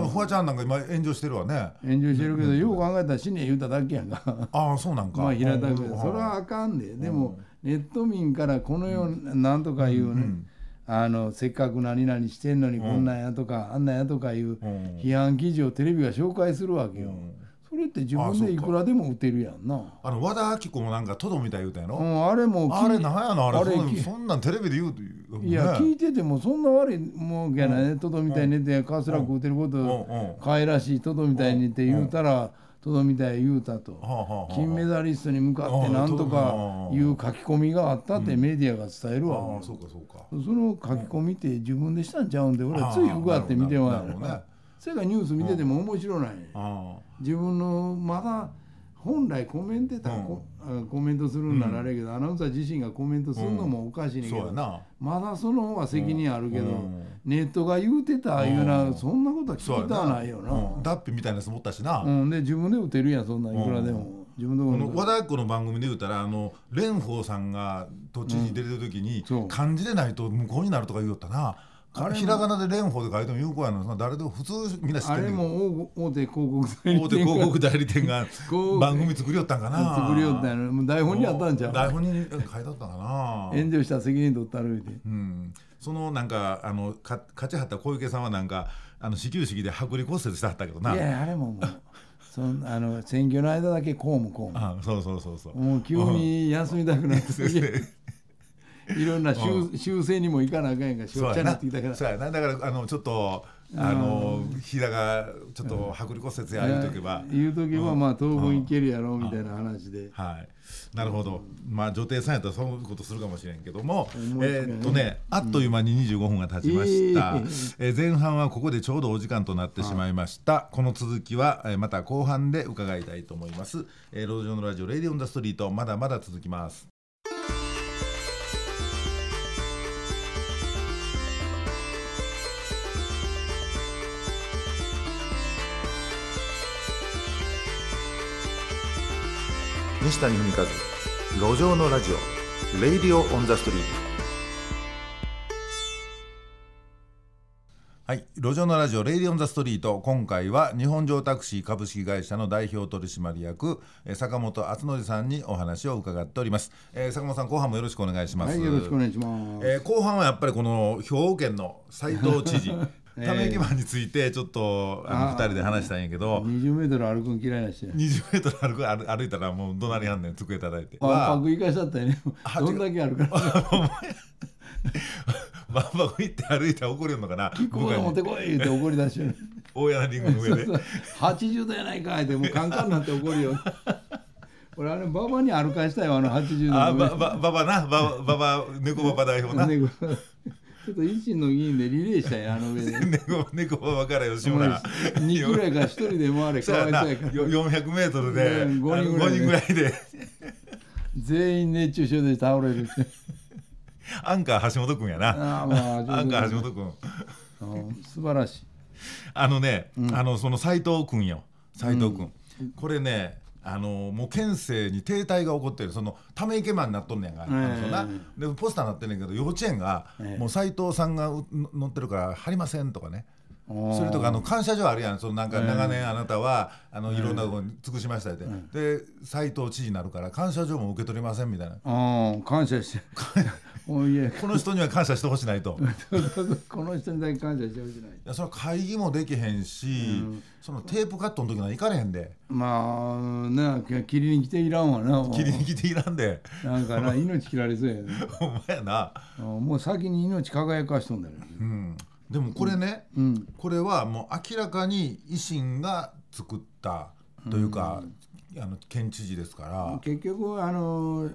んかフワちゃんなんか今炎上してるわね炎上してるけどよく考えたら死ね言うただけやんかああそうなんかまあ平たくそれはあかんででもネット民からこのようなんとかいうねあのせっかく何々してんのにこんなんやとかあんなんやとかいう批判記事をテレビが紹介するわけよ、れって自分でいくらでも打てるやんなあの和田アキ子もなんかトドみたい言うたやろ、うん、あれもあれなんやのあれそんなんテレビで言うという、いや聞いててもそんな悪いもんやないね、うん、トドみたいにってカスラク打てること可愛らしいトドみたいにって言うたら、トドみたい言うたと、金メダリストに向かってなんとかいう書き込みがあったってメディアが伝えるわ、そうかそうかその書き込みって自分でしたんちゃうんで俺ついうがって見てらうやろそれかニュース見てても面白ない、自分のまだ本来コメンテーター、うん、コメントするんならあれやけど、アナウンサー自身がコメントするのもおかしいねけど、まだその方が責任あるけど、ネットが言うてたいうな、そんなことは聞いたないよな、だっぺみたいなやつ持ったしな、うん、で自分で打てるやんそんないくらでも。自分のこの和太鼓の番組で言うたらあの蓮舫さんが土地に出てる時に、漢字でないと無効になるとか言うよったな。ひらがなで蓮舫で書いても有効やの誰でも普通みんな知ってるあれも大手広告代理店大手広告代理店が番組作りよったんかな作りよったんやろ台本にあったんちゃう台本に書いてあったんかな炎上した責任取ったるいてうんそのなんかあのか勝ちはった小池さんはなんかあの始球式で剥離骨折してはったけどないやあれももうそのあの選挙の間だけこうもこうもあそうそうそうそうもう急に休みたくなって [LAUGHS] いろんな修うん、修正にもいかなあかんやんかしょっちゃなってきたからそうやなだからあのちょっとあの膝がちょっと剥離骨折や言うとけば言うとけば、まあ当分いけるやろうみたいな話で、はいなるほどまあ女帝さんやったらそういうことするかもしれんけどもえっとねあっという間に25分が経ちました、ええ前半はここでちょうどお時間となってしまいました、この続きはまた後半で伺いたいと思います、えー、路上のラジオレディオンダストリートまだまだ続きます下に踏み文和路上のラジオ「レイディオ・オン・ザ・ストリート」はい路上のラジオ「レイディオ・オン・ザ・ストリート」今回は日本城タクシー株式会社の代表取締役坂本篤則さんにお話を伺っております、えー、坂本さん後半もよろしくお願いします、はい、よろしくお願いします、えー、後半はやっぱりこの兵庫県の斎藤知事 [LAUGHS] ため池湾についてちょっとあの2人で話したんやけど20メートル歩くん嫌いなし20メートル歩く歩いたらもうどなりあんねん机叩いて万博行かしちゃったよねどんだけあるからバン行って歩いたら怒るのかな僕が持ってこいって怒り出しちゃう大柳リングの上で [LAUGHS] そうそう80度やないかいってもうカンカンなんて怒るよ [LAUGHS] 俺あれババに歩かしたいあの80度の上あババババなババババ猫ババ代表なちょっと維新の議員でリレーしたや、[LAUGHS] あの上で猫猫分から吉村2くらいか1人で回れかわいそうやか 400m で5人ぐらいでいで全員熱中症で倒れるアンカー橋本君やな [LAUGHS] アンカー橋本君素晴らしいあのね、うん、あのその斎藤君よ斎藤君、うん、これねあのもう県政に停滞が起こってるそのため池間になっとんねやんか、えー、なでポスターなってんねんけど幼稚園が、もう斎藤さんが乗ってるから貼りませんとかねそれとかあの感謝状あるやんそのなんか長年あなたはあのいろんなとこに尽くしましたって、で斎藤知事になるから感謝状も受け取りませんみたいな感謝して [LAUGHS] この人には感謝してほしないと [LAUGHS] この人にだけ感謝してほしないいやそれは会議もできへんし、うん、そのテープカットの時には行かれへんでまあな切りに来ていらんわな [LAUGHS] 切りに来ていらんでなんかな命切られそうやねほんまやなもう先に命輝かしとんだよ、ね、うんでもこれね、うん、これはもう明らかに維新が作ったというか、うん、あの県知事ですから結局あの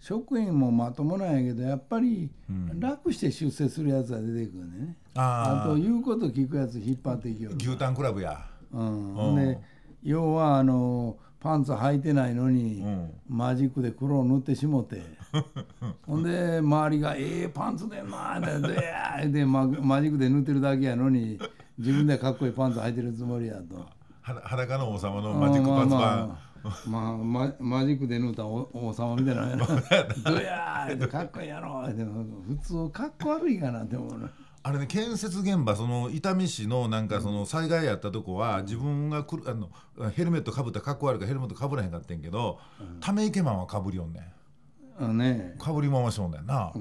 職員もまともなんやけどやっぱり楽して出世するやつは出てくるね、うん、あと言うこと聞くやつ引っ張っていきよ牛タンクラブや、うん、で要はあのパンツ履いてないのに、マジックで黒を塗ってしもて。[LAUGHS] ほんで周りが「ええパンツでんな」ってでママジックで縫ってるだけやのに自分でかっこいいパンツ履いてるつもりやと。裸の王様のマジックパンツ版。まあ、ま、マジックで縫うた王様みたいなのどや [LAUGHS] ーってかっこいいやろって普通かっこ悪いかなって思うの。あれね建設現場その伊丹市のなんかその災害やったとこは自分がくるあのヘルメットかぶったかっこ悪いからヘルメットかぶらへんかってんけど、ため池マンはかぶりよんねん。ねかぶり回しもんだよな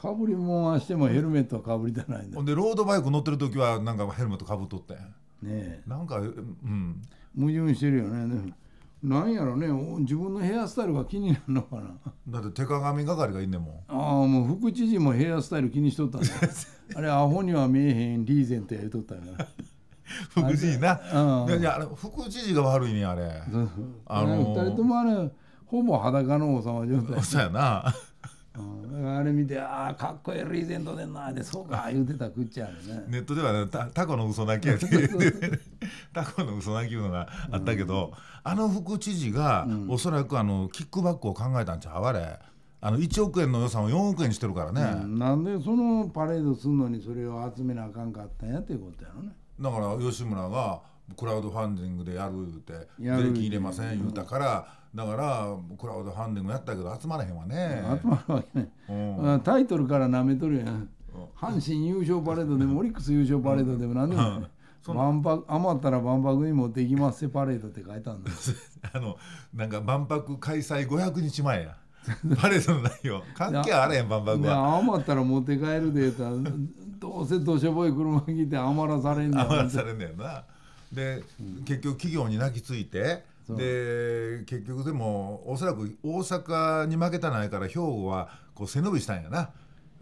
かぶり回してもヘルメットはかぶりゃないんだほんでロードバイク乗ってる時はなんかヘルメットかぶっとってねなんかうん矛盾してるよねなんやろね自分のヘアスタイルが気になるのかなだって手鏡係がいんねんもんああもう副知事もヘアスタイル気にしとったんだ [LAUGHS] あれアホには見えへんリーゼントやりとったんや [LAUGHS] 副知事な、ういやあれ副知事が悪いねあれあの2人ともあれほぼ裸の王様状態そうやな、うん、あれ見て「ああかっこいいリーゼントでんな」で「そうか」言うてたくっちゃうねネットでは、ね、タタコの嘘泣きやって [LAUGHS] タコの嘘泣きいうのがあったけど、うん、あの副知事が、うん、おそらくあのキックバックを考えたんちゃうあれあの1億円の予算を4億円してるからね、うん、なんでそのパレードすんのにそれを集めなあかんかったんやっていうことやろねだから吉村がクラウドファンディングでやるって税金入れません言うたから、だからクラウドファンディングやったけど集まらへんわね集まるわけね、うん、タイトルからなめとるやん阪神優勝パレードでもオリックス優勝パレードでも何でも、うん万博余ったら万博にもできますせパレードって書いてあるんだ [LAUGHS] あのなんか万博開催500日前や [LAUGHS] パレードの内容関係あれへん万博は余ったら持って帰るでたどうせどしょぼい車来て余らされんねん余らされんねんなで、うん、結局企業に泣きついてで結局でもおそらく大阪に負けたないから兵庫はこう背伸びしたんやな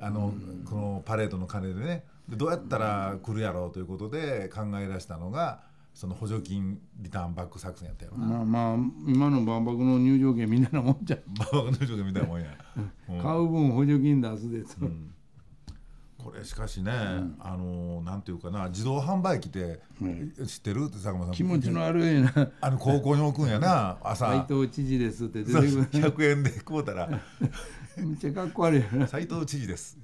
あの、このパレードの金でねでどうやったら来るやろうということで考え出したのがその補助金リターンバック作戦やったよなまあまあ今の万博の入場券みんなのもんじゃん万博の入場券みたいなもんや、うん、買う分補助金出すで、うんこれしかしね、うん、あのなんていうかな自動販売機で、うん、知ってるって坂本さん気持ちの悪いなあの高校に置くんやな [LAUGHS] 朝斎藤知事ですって随分100円で食うたら [LAUGHS] めっちゃかっこ悪いな斎藤知事です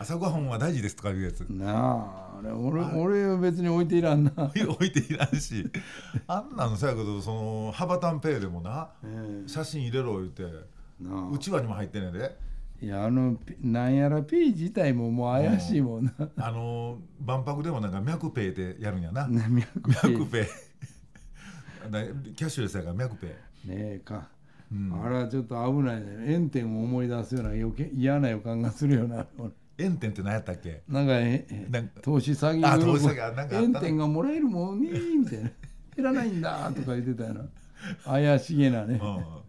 朝ごはんは大事ですとかいうやつなあ俺俺別に置いていらんな [LAUGHS] 置いていらんしあんなのさやけどその幅短ペイでもな、えー、写真入れろ言うてうちわにも入ってねで。いやあのなんやら P 自体ももう怪しいもんな、うん、あの万博でもなんか脈ペイでやるんやな脈ペイ [LAUGHS] キャッシュレスやから脈ペイねえか、うん、あれはちょっと危ないね炎天を思い出すような余計嫌な予感がするような炎天って何やったっけなんかえなん投資詐欺あ投資詐欺ん炎天がもらえるもんねみたいな減らないんだとか言ってたよな怪しげなね、うん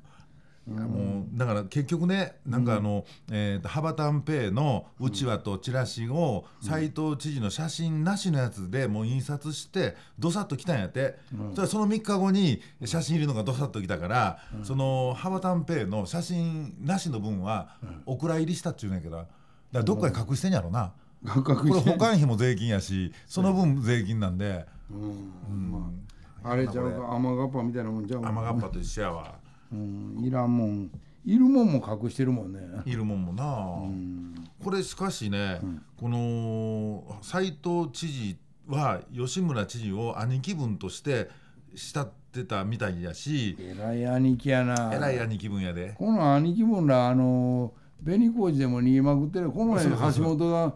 もうだから結局ねなんかあの、えー、と羽端んぺいのうちわとチラシを斎藤知事の写真なしのやつでもう印刷してどさっと来たんやって、それその3日後に写真入るのがどさっと来たから、その羽端んぺいの写真なしの分はお蔵入りしたっちゅうねんけどだからどっかに隠してんやろな、これ保管費も税金やしその分税金なんで、うんあれちゃうか甘がっぱみたいなもんじゃう甘がっぱと一緒やわ。うん、いらんもんいるもんも隠してるもんねいるもんもな、うん、これしかしね、うん、この斎藤知事は吉村知事を兄貴分として慕ってたみたいやしえらい兄貴やなえらい兄貴分やでこの兄貴分らあの紅麹でも逃げまくってるこの橋本が、うん、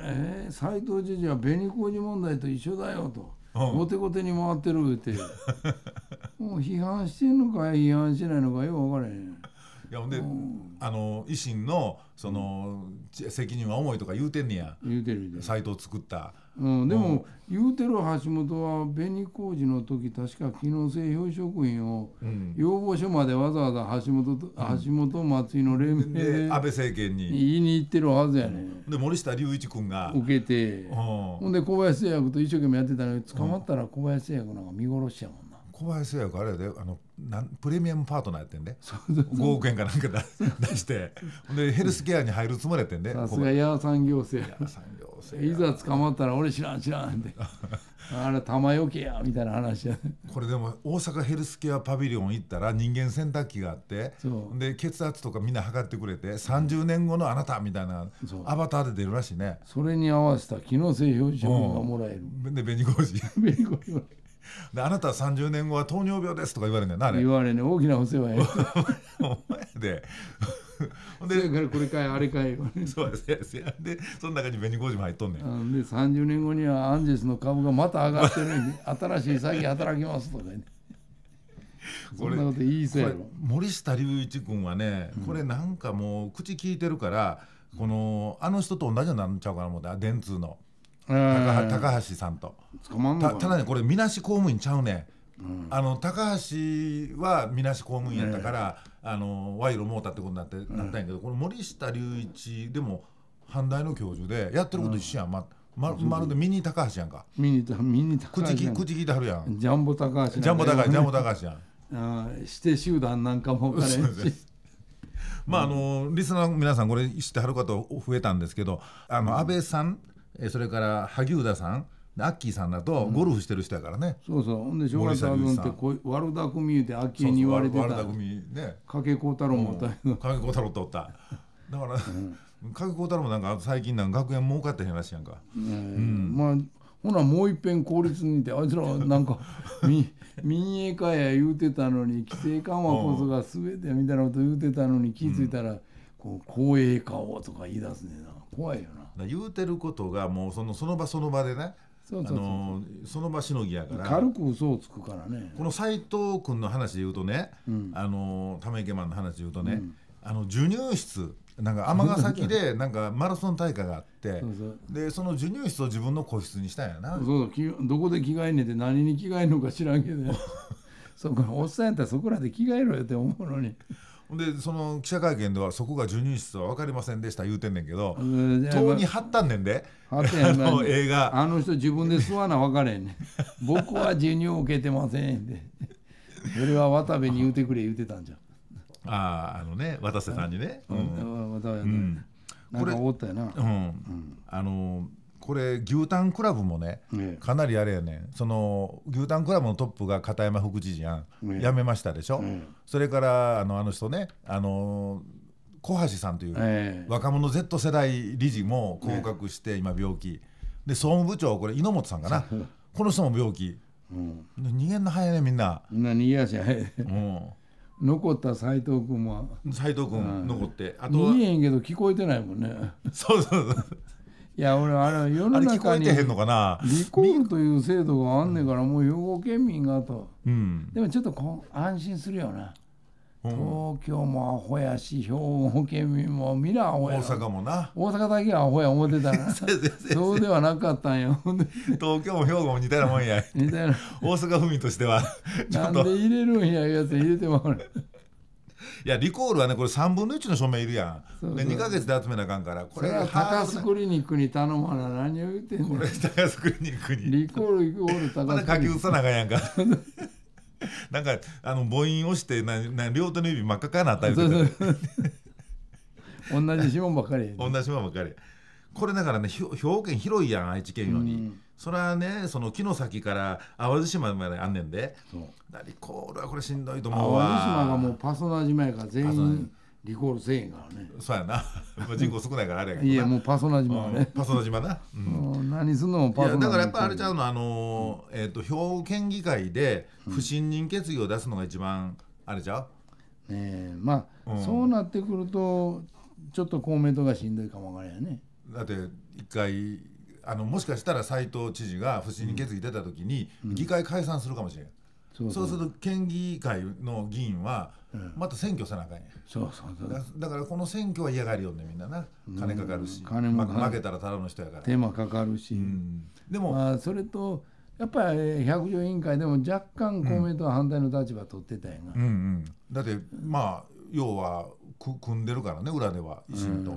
えー、斎藤知事は紅麹問題と一緒だよと。後手後手に回ってるって [LAUGHS] もう批判してんのか批判してないのかよく分からへんやほんで、あの維新のその、責任は重いとか言うてんねや言うてるサイトを作った、うん、でも、言うてる橋本は紅工事の時確か機能性表食品を、要望書までわざわざ橋本,、橋本松井の連名で安倍政権に言いに行ってるはずやね、で森下隆一君が受けて、ほんで小林製薬と一生懸命やってたのに捕まったら小林製薬なんか見殺しやもん小林製薬あれであのなんプレミアムパートナーやってんで5億円かなんか出してでヘルスケアに入るつもりやってんでさすがー産業生いざ捕まったら俺知らん知らんって [LAUGHS] あれ玉よけやみたいな話やこれでも大阪ヘルスケアパビリオン行ったら人間洗濯機があってで血圧とかみんな測ってくれて30年後のあなたみたいなアバターで出るらしいねそれに合わせた機能性表示がもらえる、うん、で紅麹 [LAUGHS] 紅であなた三十年後は糖尿病ですとか言われるんだよなあ言われね大きなお世話や [LAUGHS] お前で [LAUGHS] でそからこれかいあれかい [LAUGHS] そうですやでその中に紅麹も入っとんねんで三十年後にはアンジェスの株がまた上がってるん新しい詐欺働きますとかねこれ森下隆一君はね、これなんかもう口聞いてるからこのあの人と同じになっちゃうかなもう、電通の高高橋さんとまんたただねこれみなし公務員ちゃうね、うん、あの高橋はみなし公務員やったから、ね、あの賄賂もうたってことになって、うん、なったんやけどこの森下隆一でも阪大の教授でやってること一緒やん、まままるでミニ高橋やんかミニミニ高橋口口聞いてはるやんジャンボ高橋、ジャンボ高橋ジャンボ高橋やん [LAUGHS] あして集団なんかも彼まああのリスナーの皆さんこれ知ってはる方増えたんですけどあの、う安倍さんえそれから萩生田さんアッキーさんだとゴルフしてる人やからね、そうそうほんで正月さんってこう悪だ組言うてアッキーに言われてた悪組ね加計光太郎もおった加計光太郎とおった [LAUGHS] だから、加計光太郎もなんか最近なんか学園儲かって話やんか、うん、まあほなもういっぺん公立にいてあいつら [LAUGHS] なんか民営化や言うてたのに規制緩和こそが全てみたいなこと言うてたのに気付いたら、うん、こう公営化をとか言い出すねんな怖いよな。言うてることがもうそのその場その場でねその場しのぎやから軽く嘘をつくからねこの斎藤君の話で言うとね、うん、あのため池マンの話で言うとね、うん、あの授乳室なんか尼崎で [LAUGHS] なんかマラソン大会があってでその授乳室を自分の個室にしたんやなそうそうどこで着替えんねんて何に着替えんのか知らんけど [LAUGHS] そうかおっさんやったらそこらで着替えろよって思うのにでその記者会見ではそこが授乳室は分かりませんでした言うてんねんけど塔に貼ったんねんで [LAUGHS] あの映画あの人自分で吸わな分かれんね [LAUGHS] 僕は授乳を受けてませんって俺は渡部に言うてくれ言うてたんじゃんあああのね渡瀬さんにね、うん、渡部、うん、なんかおったよな、うん、うん、あのーこれ牛タンクラブもね、ねかなりあれやねその牛タンクラブのトップが片山副知事やん、ね、めましたでしょ、ね、それからあのあの人ねあの小橋さんという若者 Z 世代理事も降格して今病気、で総務部長これ猪本さんかなこの人も病気、うん、逃げんの早いねみんな。みんな逃げやし早い、うん残った斎藤君も斎藤君残ってあと見えんけど聞こえてないもんねそうそうそういや俺あれ世の中に離婚という制度があんねんからもう兵庫県民がと、うん、でもちょっとこ安心するよな、うん、東京もアホやし兵庫県民もなアホや大阪もな大阪だけはアホや思ってたな [LAUGHS] そうではなかったんよ [LAUGHS] 東京も兵庫も似たようなもんや [LAUGHS] 似たような大阪府民としてはなんで入れるんやいうやつ入れてもらういやリコールはねこれ3分の1の署名いるやんで2か月で集めなあかんからこれは高須クリニックに頼まな何を言ってんのこれ高須クリニックにリコールイコール高須まだ書き写さなあかんやんかなんかあの母音をしてなな両手の指真っ赤かなったりとか同じ指紋ばっかり [LAUGHS] 同じ指紋ばっかりこれだからね兵庫県広いやん愛知県より、うん、それはねその木の先から淡路島まであんねんでだリコールはこれしんどいと思うわ淡路島がもうパーソナル島やから全員リコールせえへんからねそうやな [LAUGHS] 人口少ないからあれやけどいやもうパーソナル島ね、うん、パーソナル島な、うん、何すんのもパーソナルだからやっぱあれちゃうのあのー、えっ、ー、と兵庫県議会で不信任決議を出すのが一番あれちゃうええまあ、そうなってくるとちょっと公明党がしんどいかもわからんやねだって一回あのもしかしたら斎藤知事が不信任決議出た時に、議会解散するかもしれない。そうすると県議会の議員はまた選挙さなあかんや、そうそうそうだからこの選挙は嫌がりよんねみんなな金かかるし、金も負けたらただの人やから手間かかるし、でも、まあ、それとやっぱり百条委員会でも若干公明党は反対の立場取ってたやんうんうん、だってまあ要は組んでるからね裏では維新と。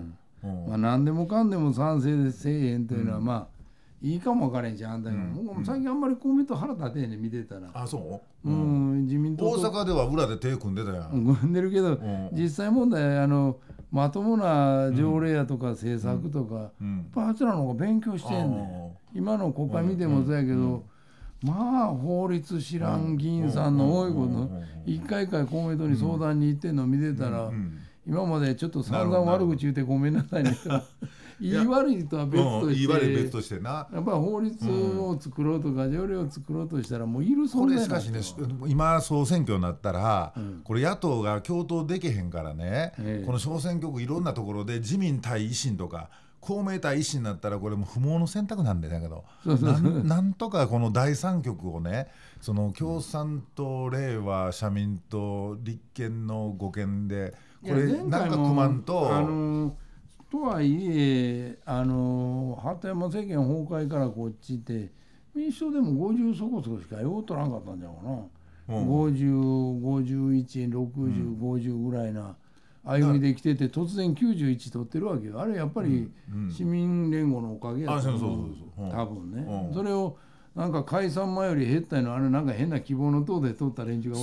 まあ、何でもかんでも賛成でせえへんというのは、まあいいかも分からへんしあんも,、うん、も最近あんまり公明党腹立てへんね見てたらあそう、うん、自民党大阪では裏で手組んでたやん組んでるけど、実際問題あのまともな条例やとか政策とか、やっぱあちらの方が勉強してんねん、今の国会見てもそうやけど、まあ法律知らん議員さんの多いこと一回一回公明党に相談に行ってんの見てたら、うん今までちょっと散々悪口言うてごめんなさいね言い悪いとは別として、うん、別としてなやっぱ法律を作ろうとか条例を作ろうとしたらもういる存在しかしね今総選挙になったら、うん、これ野党が共闘できへんからね、えこの小選挙区いろんなところで自民対維新とか公明対維新になったらこれも不毛の選択なんだけどなんとかこの第三局をねその共産党令和社民党立憲の五権で。これなか組まんと。あのとはいえあの鳩山政権崩壊からこっちで民主党でも50そこそこしかようとらんかったんじゃろうな、うん、50516050ぐらいな歩みできてて突然91取ってるわけよあれやっぱり市民連合のおかげやと思う多分ね、それをなんか解散前より減ったのあれなんか変な希望の党で取った連中が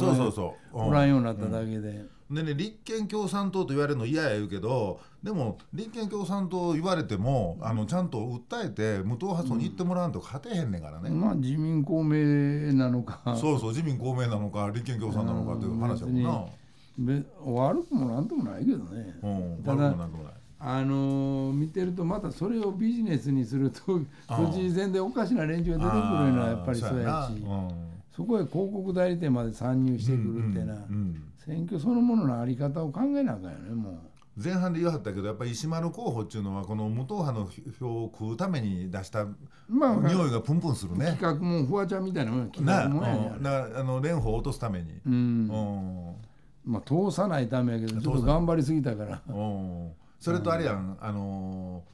おらんようになっただけで。でね立憲共産党と言われるの嫌や言うけどでも立憲共産党言われてもあのちゃんと訴えて無党派層に行ってもらわんと勝てへんねんからね、うん、まあ自民公明なのかそうそう自民公明なのか立憲共産なのかという話やもんな悪くもなんともないけどね、うん、悪くもなんともないあのー、見てるとまたそれをビジネスにすると都知事選でおかしな連中が出てくるのはやっぱりそうやし、うん、そこへ広告代理店まで参入してくるってな。うん選挙そのもののあり方を考えなあかんよねもう。前半で言わはったけどやっぱり石丸候補っていうのはこの無党派の票を食うために出した匂いがプンプンするね、まあ、企画もフワちゃんみたいなもん企画もやねな、ん、あの蓮舫を落とすために、うん、うん、まあ通さないためやけどちょっと頑張りすぎたから、うん、それとあれやん、あの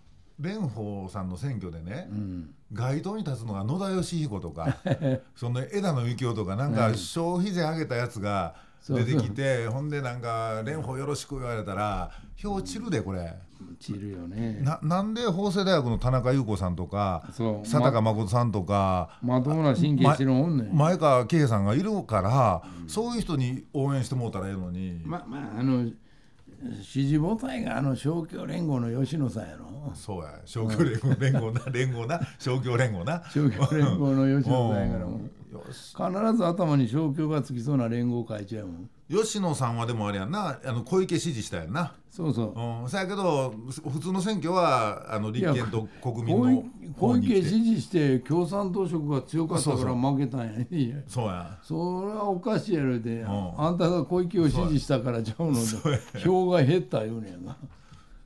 蓮舫さんの選挙でね、うん、街頭に立つのが野田佳彦とか [LAUGHS] その枝野幸男とかなんか消費税上げたやつが、出てきてほんでなんか「蓮舫よろしく」言われたら票散るでこれ。散るよねななんで法政大学の田中裕子さんとか佐高誠さんとかまともな神経してるんね前川圭さんがいるから、うん、そういう人に応援してもうたらええのにままああの支持母体があの勝共連合の吉野さんやのそうや勝共連合連合な連合な商連合な商協連合の吉野さんやからも必ず頭に勝共がつきそうな連合会長やもん吉野さんはでもあれやんなあの小池支持したやんなそうそう、うん、そやけど普通の選挙はあの立憲と国民の小池支持して共産党色が強かったから負けたんやそうやそれはおかしいやろで、うん、あんたが小池を支持したからちゃうので票が減ったようねんな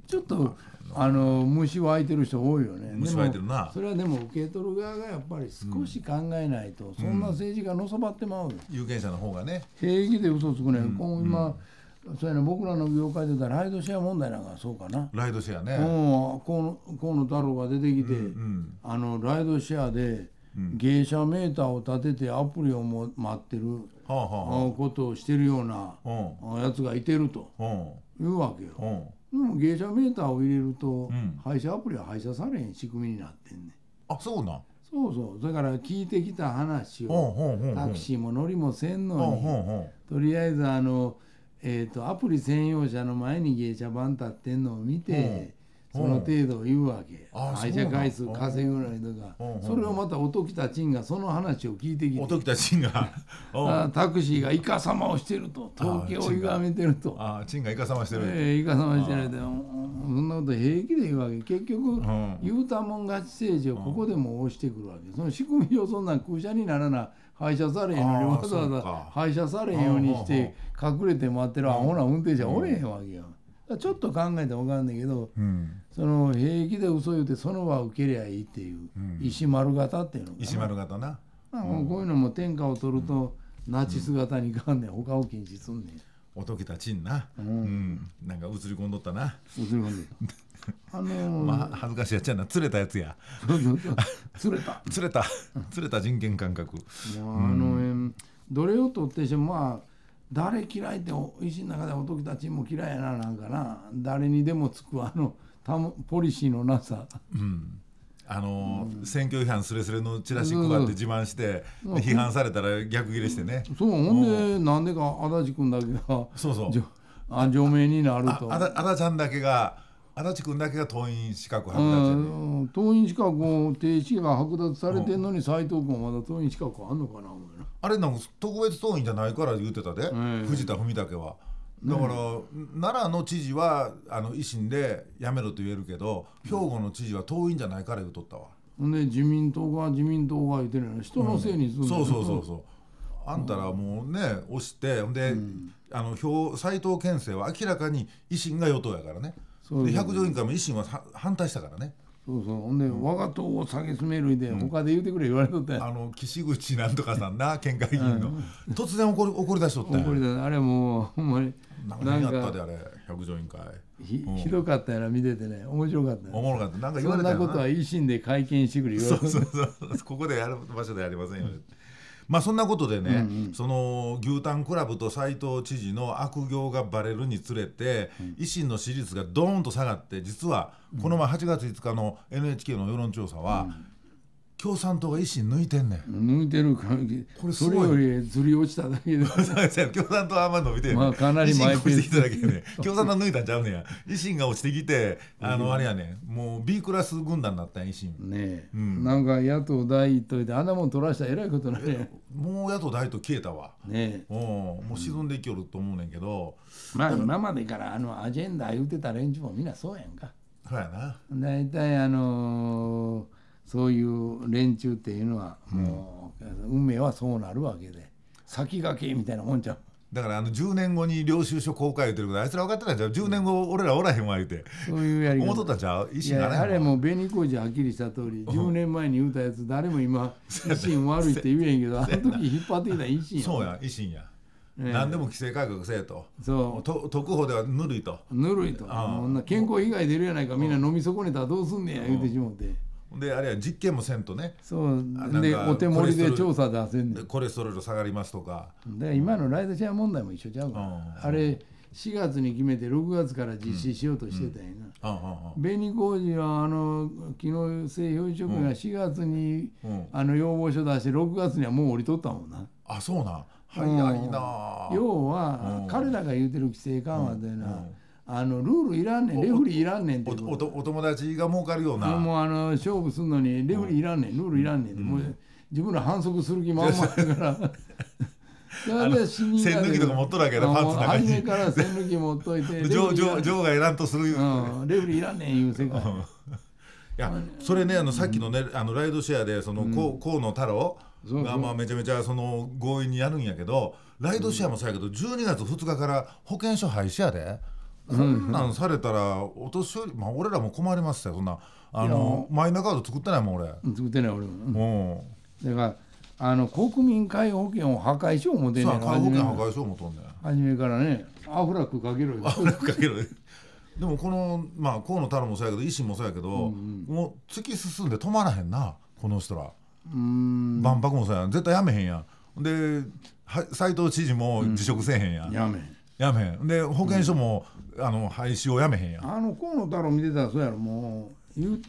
ちょっとあの虫湧いてる人多いよね虫湧いてるなそれはでも受け取る側がやっぱり少し考えないと、うん、そんな政治家のそばってまう、有権者の方がね平気で嘘つくね、うん、今、うん、そうやね僕らの業界で言ったらライドシェア問題なんかそうかなライドシェアね河野太郎が出てきて、うんうん、あのライドシェアで芸者メーターを立ててアプリをも待ってる、はあはあ、ことをしてるようなやつがいてるというわけよ。でも芸者メーターを入れると、配車アプリは配車されへん仕組みになってんねんあそうなんそうそうだから聞いてきた話をタクシーも乗りもせんのにとりあえずあの、えーと、アプリ専用車の前に芸者番立ってんのを見てその程度言うわけ愛車回数稼ぐぐらいとかそれをまた音喜多賃がその話を聞いてきて音喜多賃が [LAUGHS] タクシーがイカ様をしてると東京をがめてるとああ賃がイカ様してる、えー、イカ様してないでそんなこと平気で言うわけ結局、言うたもん勝ち政治をここでも押してくるわけその仕組みをそんな空車にならな廃車されへんのにわざわざ廃車されへんようにして隠れて待ってるアホな運転者おれへんわけや、ちょっと考えても分かんないけど、うんその平気で嘘言うてその場を受けりゃいいっていう、石丸型っていうの石丸型な、こういうのも天下を取ると、ナチス型にいかんねん他を禁止すんねんおときたちんな、うん、なんか映り込んどったな映り込んで [LAUGHS] あのー、まあ恥ずかしいやっちゃな釣れたやつや [LAUGHS] 釣れた釣れた釣れた人間感覚あの、えん、どれを取ってしもまあ誰嫌いって石の中でおときたちんも嫌いやななんかな誰にでもつくあのたポリシーのなさ、うん、あの、うん、選挙違反すれすれのチラシ配って自慢して批判されたら逆切れしてねそうほんでなんでか足立君だけがそうそうあ除名になるとああだちゃんだけが足立君だけが党員資格剥奪党員資格を停止が剥奪されてんのに斎、うん、藤君はまだ党員資格あんのかなあれなんか特別党員じゃないから言ってたで、えー、藤田文武は。だから、奈良の知事はあの維新でやめろと言えるけど兵庫の知事は遠いんじゃないから言うとったわ。ほん自民党が自民党が言ってる人のせいにする、うん、そうそうそうそうあんたらもうね押してで、うん、あの票斎藤県政は明らかに維新が与党やからねで百条委員会も維新は反対したからねそうそうほんで、我が党を下げすめるいで、他で言うてくれ言われとったあの岸口なんとかさんな [LAUGHS] 県会議員の、突然怒り怒り出しとった怒りだあれもうほんまに何やったであれ百条委員会ひ,、ひどかったやら見ててね面白かった、ね、おもろかったなんか言われたそんなことは維新で会見してくれ言われそうそうそうここでやる場所でやりませんよ、まあそんなことでね、うんうん、その牛タンクラブと斎藤知事の悪行がばれるにつれて、うん、維新の支持率がどーと下がって実はこの前8月5日の NHK の世論調査は、うん共産党が維新抜いてんねん抜いてる感じこれそれよりずり落ちただけで共産党はあんま伸びてる、ね、まあかなり前ペースただけね共産党抜いたんちゃうねや維新が落ちてきてあのあれやねもう B クラス軍団になったん維新ね、うん、なんか野党第一党でてあんなもん取らしたらえらいことないもう野党第一党消えたわねおもう沈んでいきよると思うねんけど、うん、まあ今までからあのアジェンダ言うてた連中もみんなそうやんかそうやな大体あのーそういう連中っていうのはもう、運命はそうなるわけで先駆けみたいなもんじゃん。だからあの10年後に領収書公開言うてるけどあいつら分かってないじゃん10年後俺らおらへんわ言うてそういうやり方思っとったちゃん意思がねあれも紅麹じはっきりした通り10年前に言うたやつ誰も今維新悪いって言えへんけど [LAUGHS] あの時引っ張ってきた維新やそうや維新や、何でも規制改革せえとそうと特保ではぬるいとぬるいと、健康被害出るやないかみんな飲み損ねたらどうすんねや言うてしもて。であれは実験もせんとねそうでお手盛りで調査出せんねコレステロール下がりますとかで今のライドシェア問題も一緒ちゃうから、うん、あれ4月に決めて6月から実施しようとしてたんやな紅工事はあの機能性表示職員が4月に、うん、あの要望書出して6月にはもう降りとったもんなあそうな早いな要は、うん、彼らが言うてる規制緩和というのは、うんあのルールいらんねんレフリーいらんねんっておお友達が儲かるようなもうあの勝負するのにレフリーいらんねん、ルールいらんねん、うん、もう自分ら反則する気満々やから。[LAUGHS] あの線抜きとか持っとるわけだパンツの中に初めから線抜き持っといて [LAUGHS] がいらんとするうん、レフリーいらんねん言う界いやそれねあのさっきのね、うん、あのライドシェアでその、うん、河野太郎がまあめちゃめちゃその強引にやるんやけどライドシェアもそうやけど、12月2日から保険証廃止やで。こんなんされたらお年寄り、まあ、俺らも困りますよそんなあのマイナカード作ってないもん俺作ってない俺も、うん、だからあの国民皆保険を破壊しよう思てんねん皆保険破壊しよう思とんねん初めからねアフラックかけろよアフラックかけろよでもこの、まあ、河野太郎もそうやけど維新もそうやけど、うんうん、もう突き進んで止まらへんなこの人らうん万博もそうやん絶対やめへんやんで斎藤知事も辞職せえへんやん、うん、やめへんやめへんで保険証も、うん、あの廃止をやめへんやあの河野太郎見てたらそうやろもう言う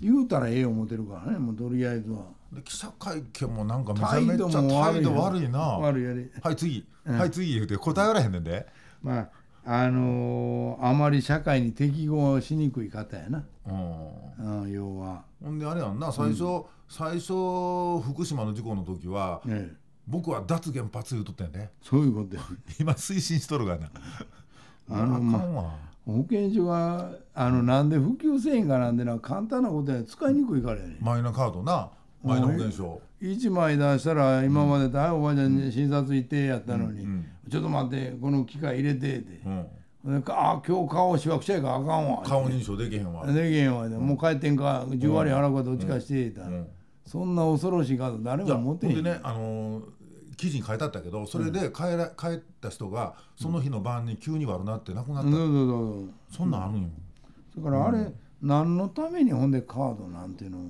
言うたらええ思ってるからねもうとりあえずはで記者会見もなんかめちゃめちゃ態度悪いな悪いやりはい次、うん、はい次言うて答えられへんねんでまああのー、あまり社会に適合しにくい方やな、うんうん、要はほんであれやんな最初、うん、最初福島の事故の時は、ええ僕は脱原発言うとったよねそういうことや今推進しとるがなあのまあ保健所はあのなんで普及せえへんかなんでな簡単なことや使いにくいからやねマイナカードなマイナ保険証1枚出したら今まで大、うおばあちゃんに診察行ってやったのに、うんうん、ちょっと待ってこの機械入れてって、うん、あ今日顔しわくちゃいかあかんわ顔認証できへんわできへんわ、もう帰ってんか10割払うかどっちかしてた、そんな恐ろしい方誰も持ってへんでねあのー記事に書いてあったけどそれで帰ら、帰った人がその日の晩に急に悪なって亡くなった、そんなんあるんよ、だからあれ、何のためにほんでカードなんていうの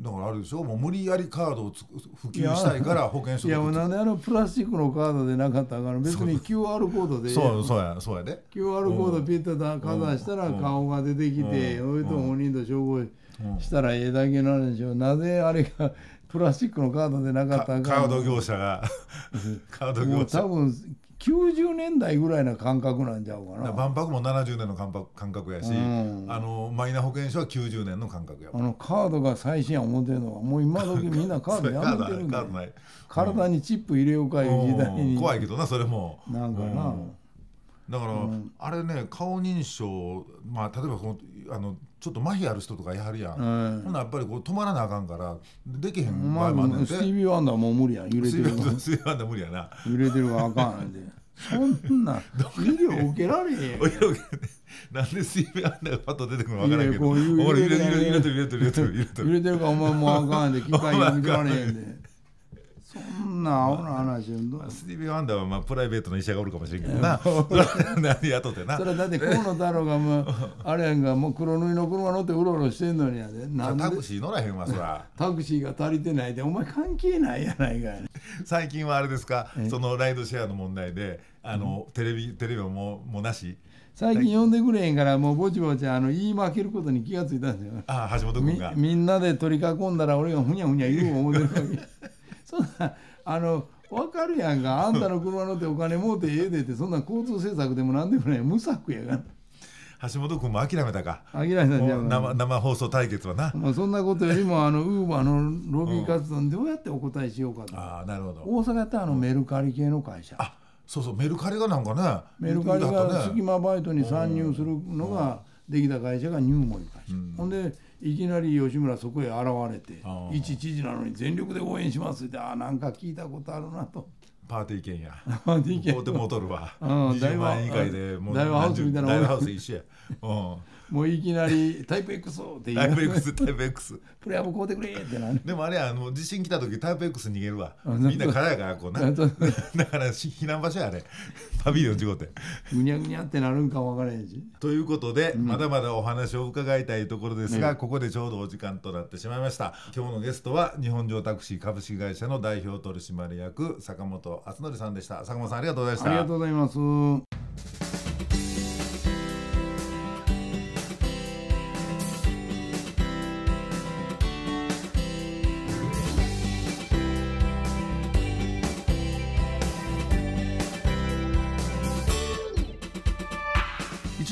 だからあれでしょもう無理やりカードをつ普及したいから保険証いやもうなんであのプラスチックのカードでなかったから別に QR コードでそうそうやそうやで QR コードピッとかざしたら顔が出てきて、うん、そいと本人と照合したらええだけなんでしょうなぜあれがプラスチックのカードでなかったカード業者が [LAUGHS] カード業者多分90年代ぐらいな感覚なんちゃうかな万博も70年の感覚感覚やし、うん、あのマイナ保険証は90年の感覚やあのカードが最新や思ってるのはもう今時みんなカード [LAUGHS] やめてるんだ体にチップ入れようかいう時代に、うん、怖いけどなそれもなんかな、うんだから、うん、あれね顔認証、まあ、例えばこのあのちょっと麻痺ある人とかやはるやん、えー、ほなやっぱりこう止まらなあかんからできへん場合もあんねんて、スティービー・ワンダーもう無理やん揺れてるスティービー・ワンダー無理やな揺れてるわあかんでそんな医療受けられへんなんでスティービー・ワンダーがパッと出てくるの分からんけど揺れてる揺れてる揺れてる揺れてる揺れてる揺れてるかお前もうあかんで機械が受けられへんでそんなアホ話んど、まあ、スティービー・ワンダーはまあプライベートの医者がおるかもしれんけどな何やとてなそれだって河野太郎がもうあれやんかもう黒塗りの車乗ってうろうろしてんのにやでなんでタクシー乗らへんわそらタクシーが足りてないでお前関係ないやないかい、ね、最近はあれですかそのライドシェアの問題であの、うん、テレビテレビはもうもうなし最近呼んでくれへんからもうぼちぼちあの言い負けることに気がついたんですよああ橋本君がみんなで取り囲んだら俺がふにゃふにゃ言う思うてるわけそんなあの分かるやんかあんたの車乗ってお金もうてええでってそんな交通政策でも何でもない無策やが橋本君も諦めたか諦めたんじゃ生生放送対決はな、まあ、そんなことよりもあのウーバーのロビー活動にどうやってお答えしようかと、ああなるほど大阪ってあのメルカリ系の会社、あそうそうメルカリがなんかねメルカリが隙間バイトに参入するのができた会社がニューモイ会社、ほんでいきなり吉村そこへ現れて一知事なのに全力で応援しますってああなんか聞いたことあるなと。パーティー券や。パーティー券。大手戻るわ。うん、20万円以外でもう大ハウスみたいな。大ハウス一緒や。うん。もういきなりタイプ X って言タイプ X タイプ X プレイヤーも買うてくれってなるでもあれあの地震来た時タイプ X 逃げるわみんな空やからこうなだから避難場所やあれパビリオン事故ってぐにゃぐにゃってなるんかも分からへんしということで、まだまだお話を伺いたいところですが、ここでちょうどお時間となってしまいました今日のゲストは日本城タクシー株式会社の代表取締役坂本敦則さんでした坂本さんありがとうございましたありがとうございます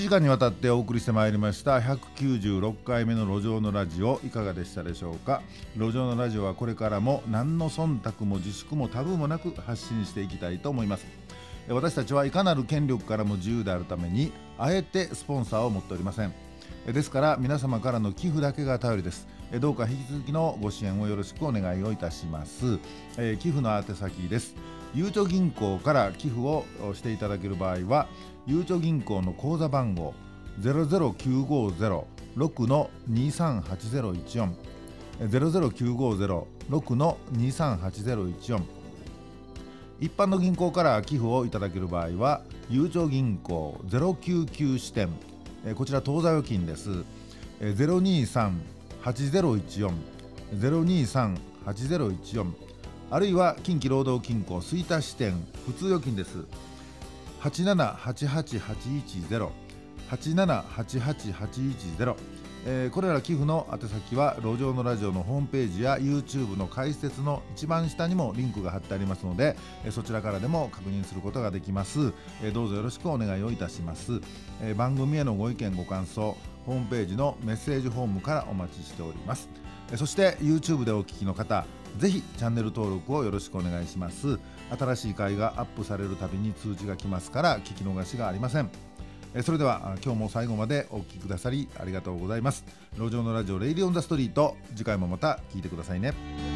時間にわたってお送りしてまいりました196回目の路上のラジオいかがでしたでしょうか路上のラジオはこれからも何の忖度も自粛もタブーもなく発信していきたいと思います私たちはいかなる権力からも自由であるためにあえてスポンサーを持っておりませんですから皆様からの寄付だけが頼りですどうか引き続きのご支援をよろしくお願いをいたします、えー、寄付の宛先ですゆうちょ銀行から寄付をしていただける場合はゆうちょ銀行の口座番号00950-6 238014 00950-6 238014一般の銀行から寄付をいただける場合はゆうちょ銀行099支店こちら当座預金です0238014 0238014あるいは近畿労働金庫吹田支店普通預金です8788810 8788810えー、これら寄付の宛先は路上のラジオのホームページや YouTube の解説の一番下にもリンクが貼ってありますので、えそちらからでも確認することができます、えー、どうぞよろしくお願いをいたします、え番組へのご意見ご感想ホームページのメッセージフォームからお待ちしております、えそして YouTube でお聞きの方ぜひチャンネル登録をよろしくお願いします新しい回がアップされるたびに通知が来ますから聞き逃しがありませんそれでは今日も最後までお聞きくださりありがとうございます路上のラジオレイディオン・ザ・ストリート次回もまた聞いてくださいね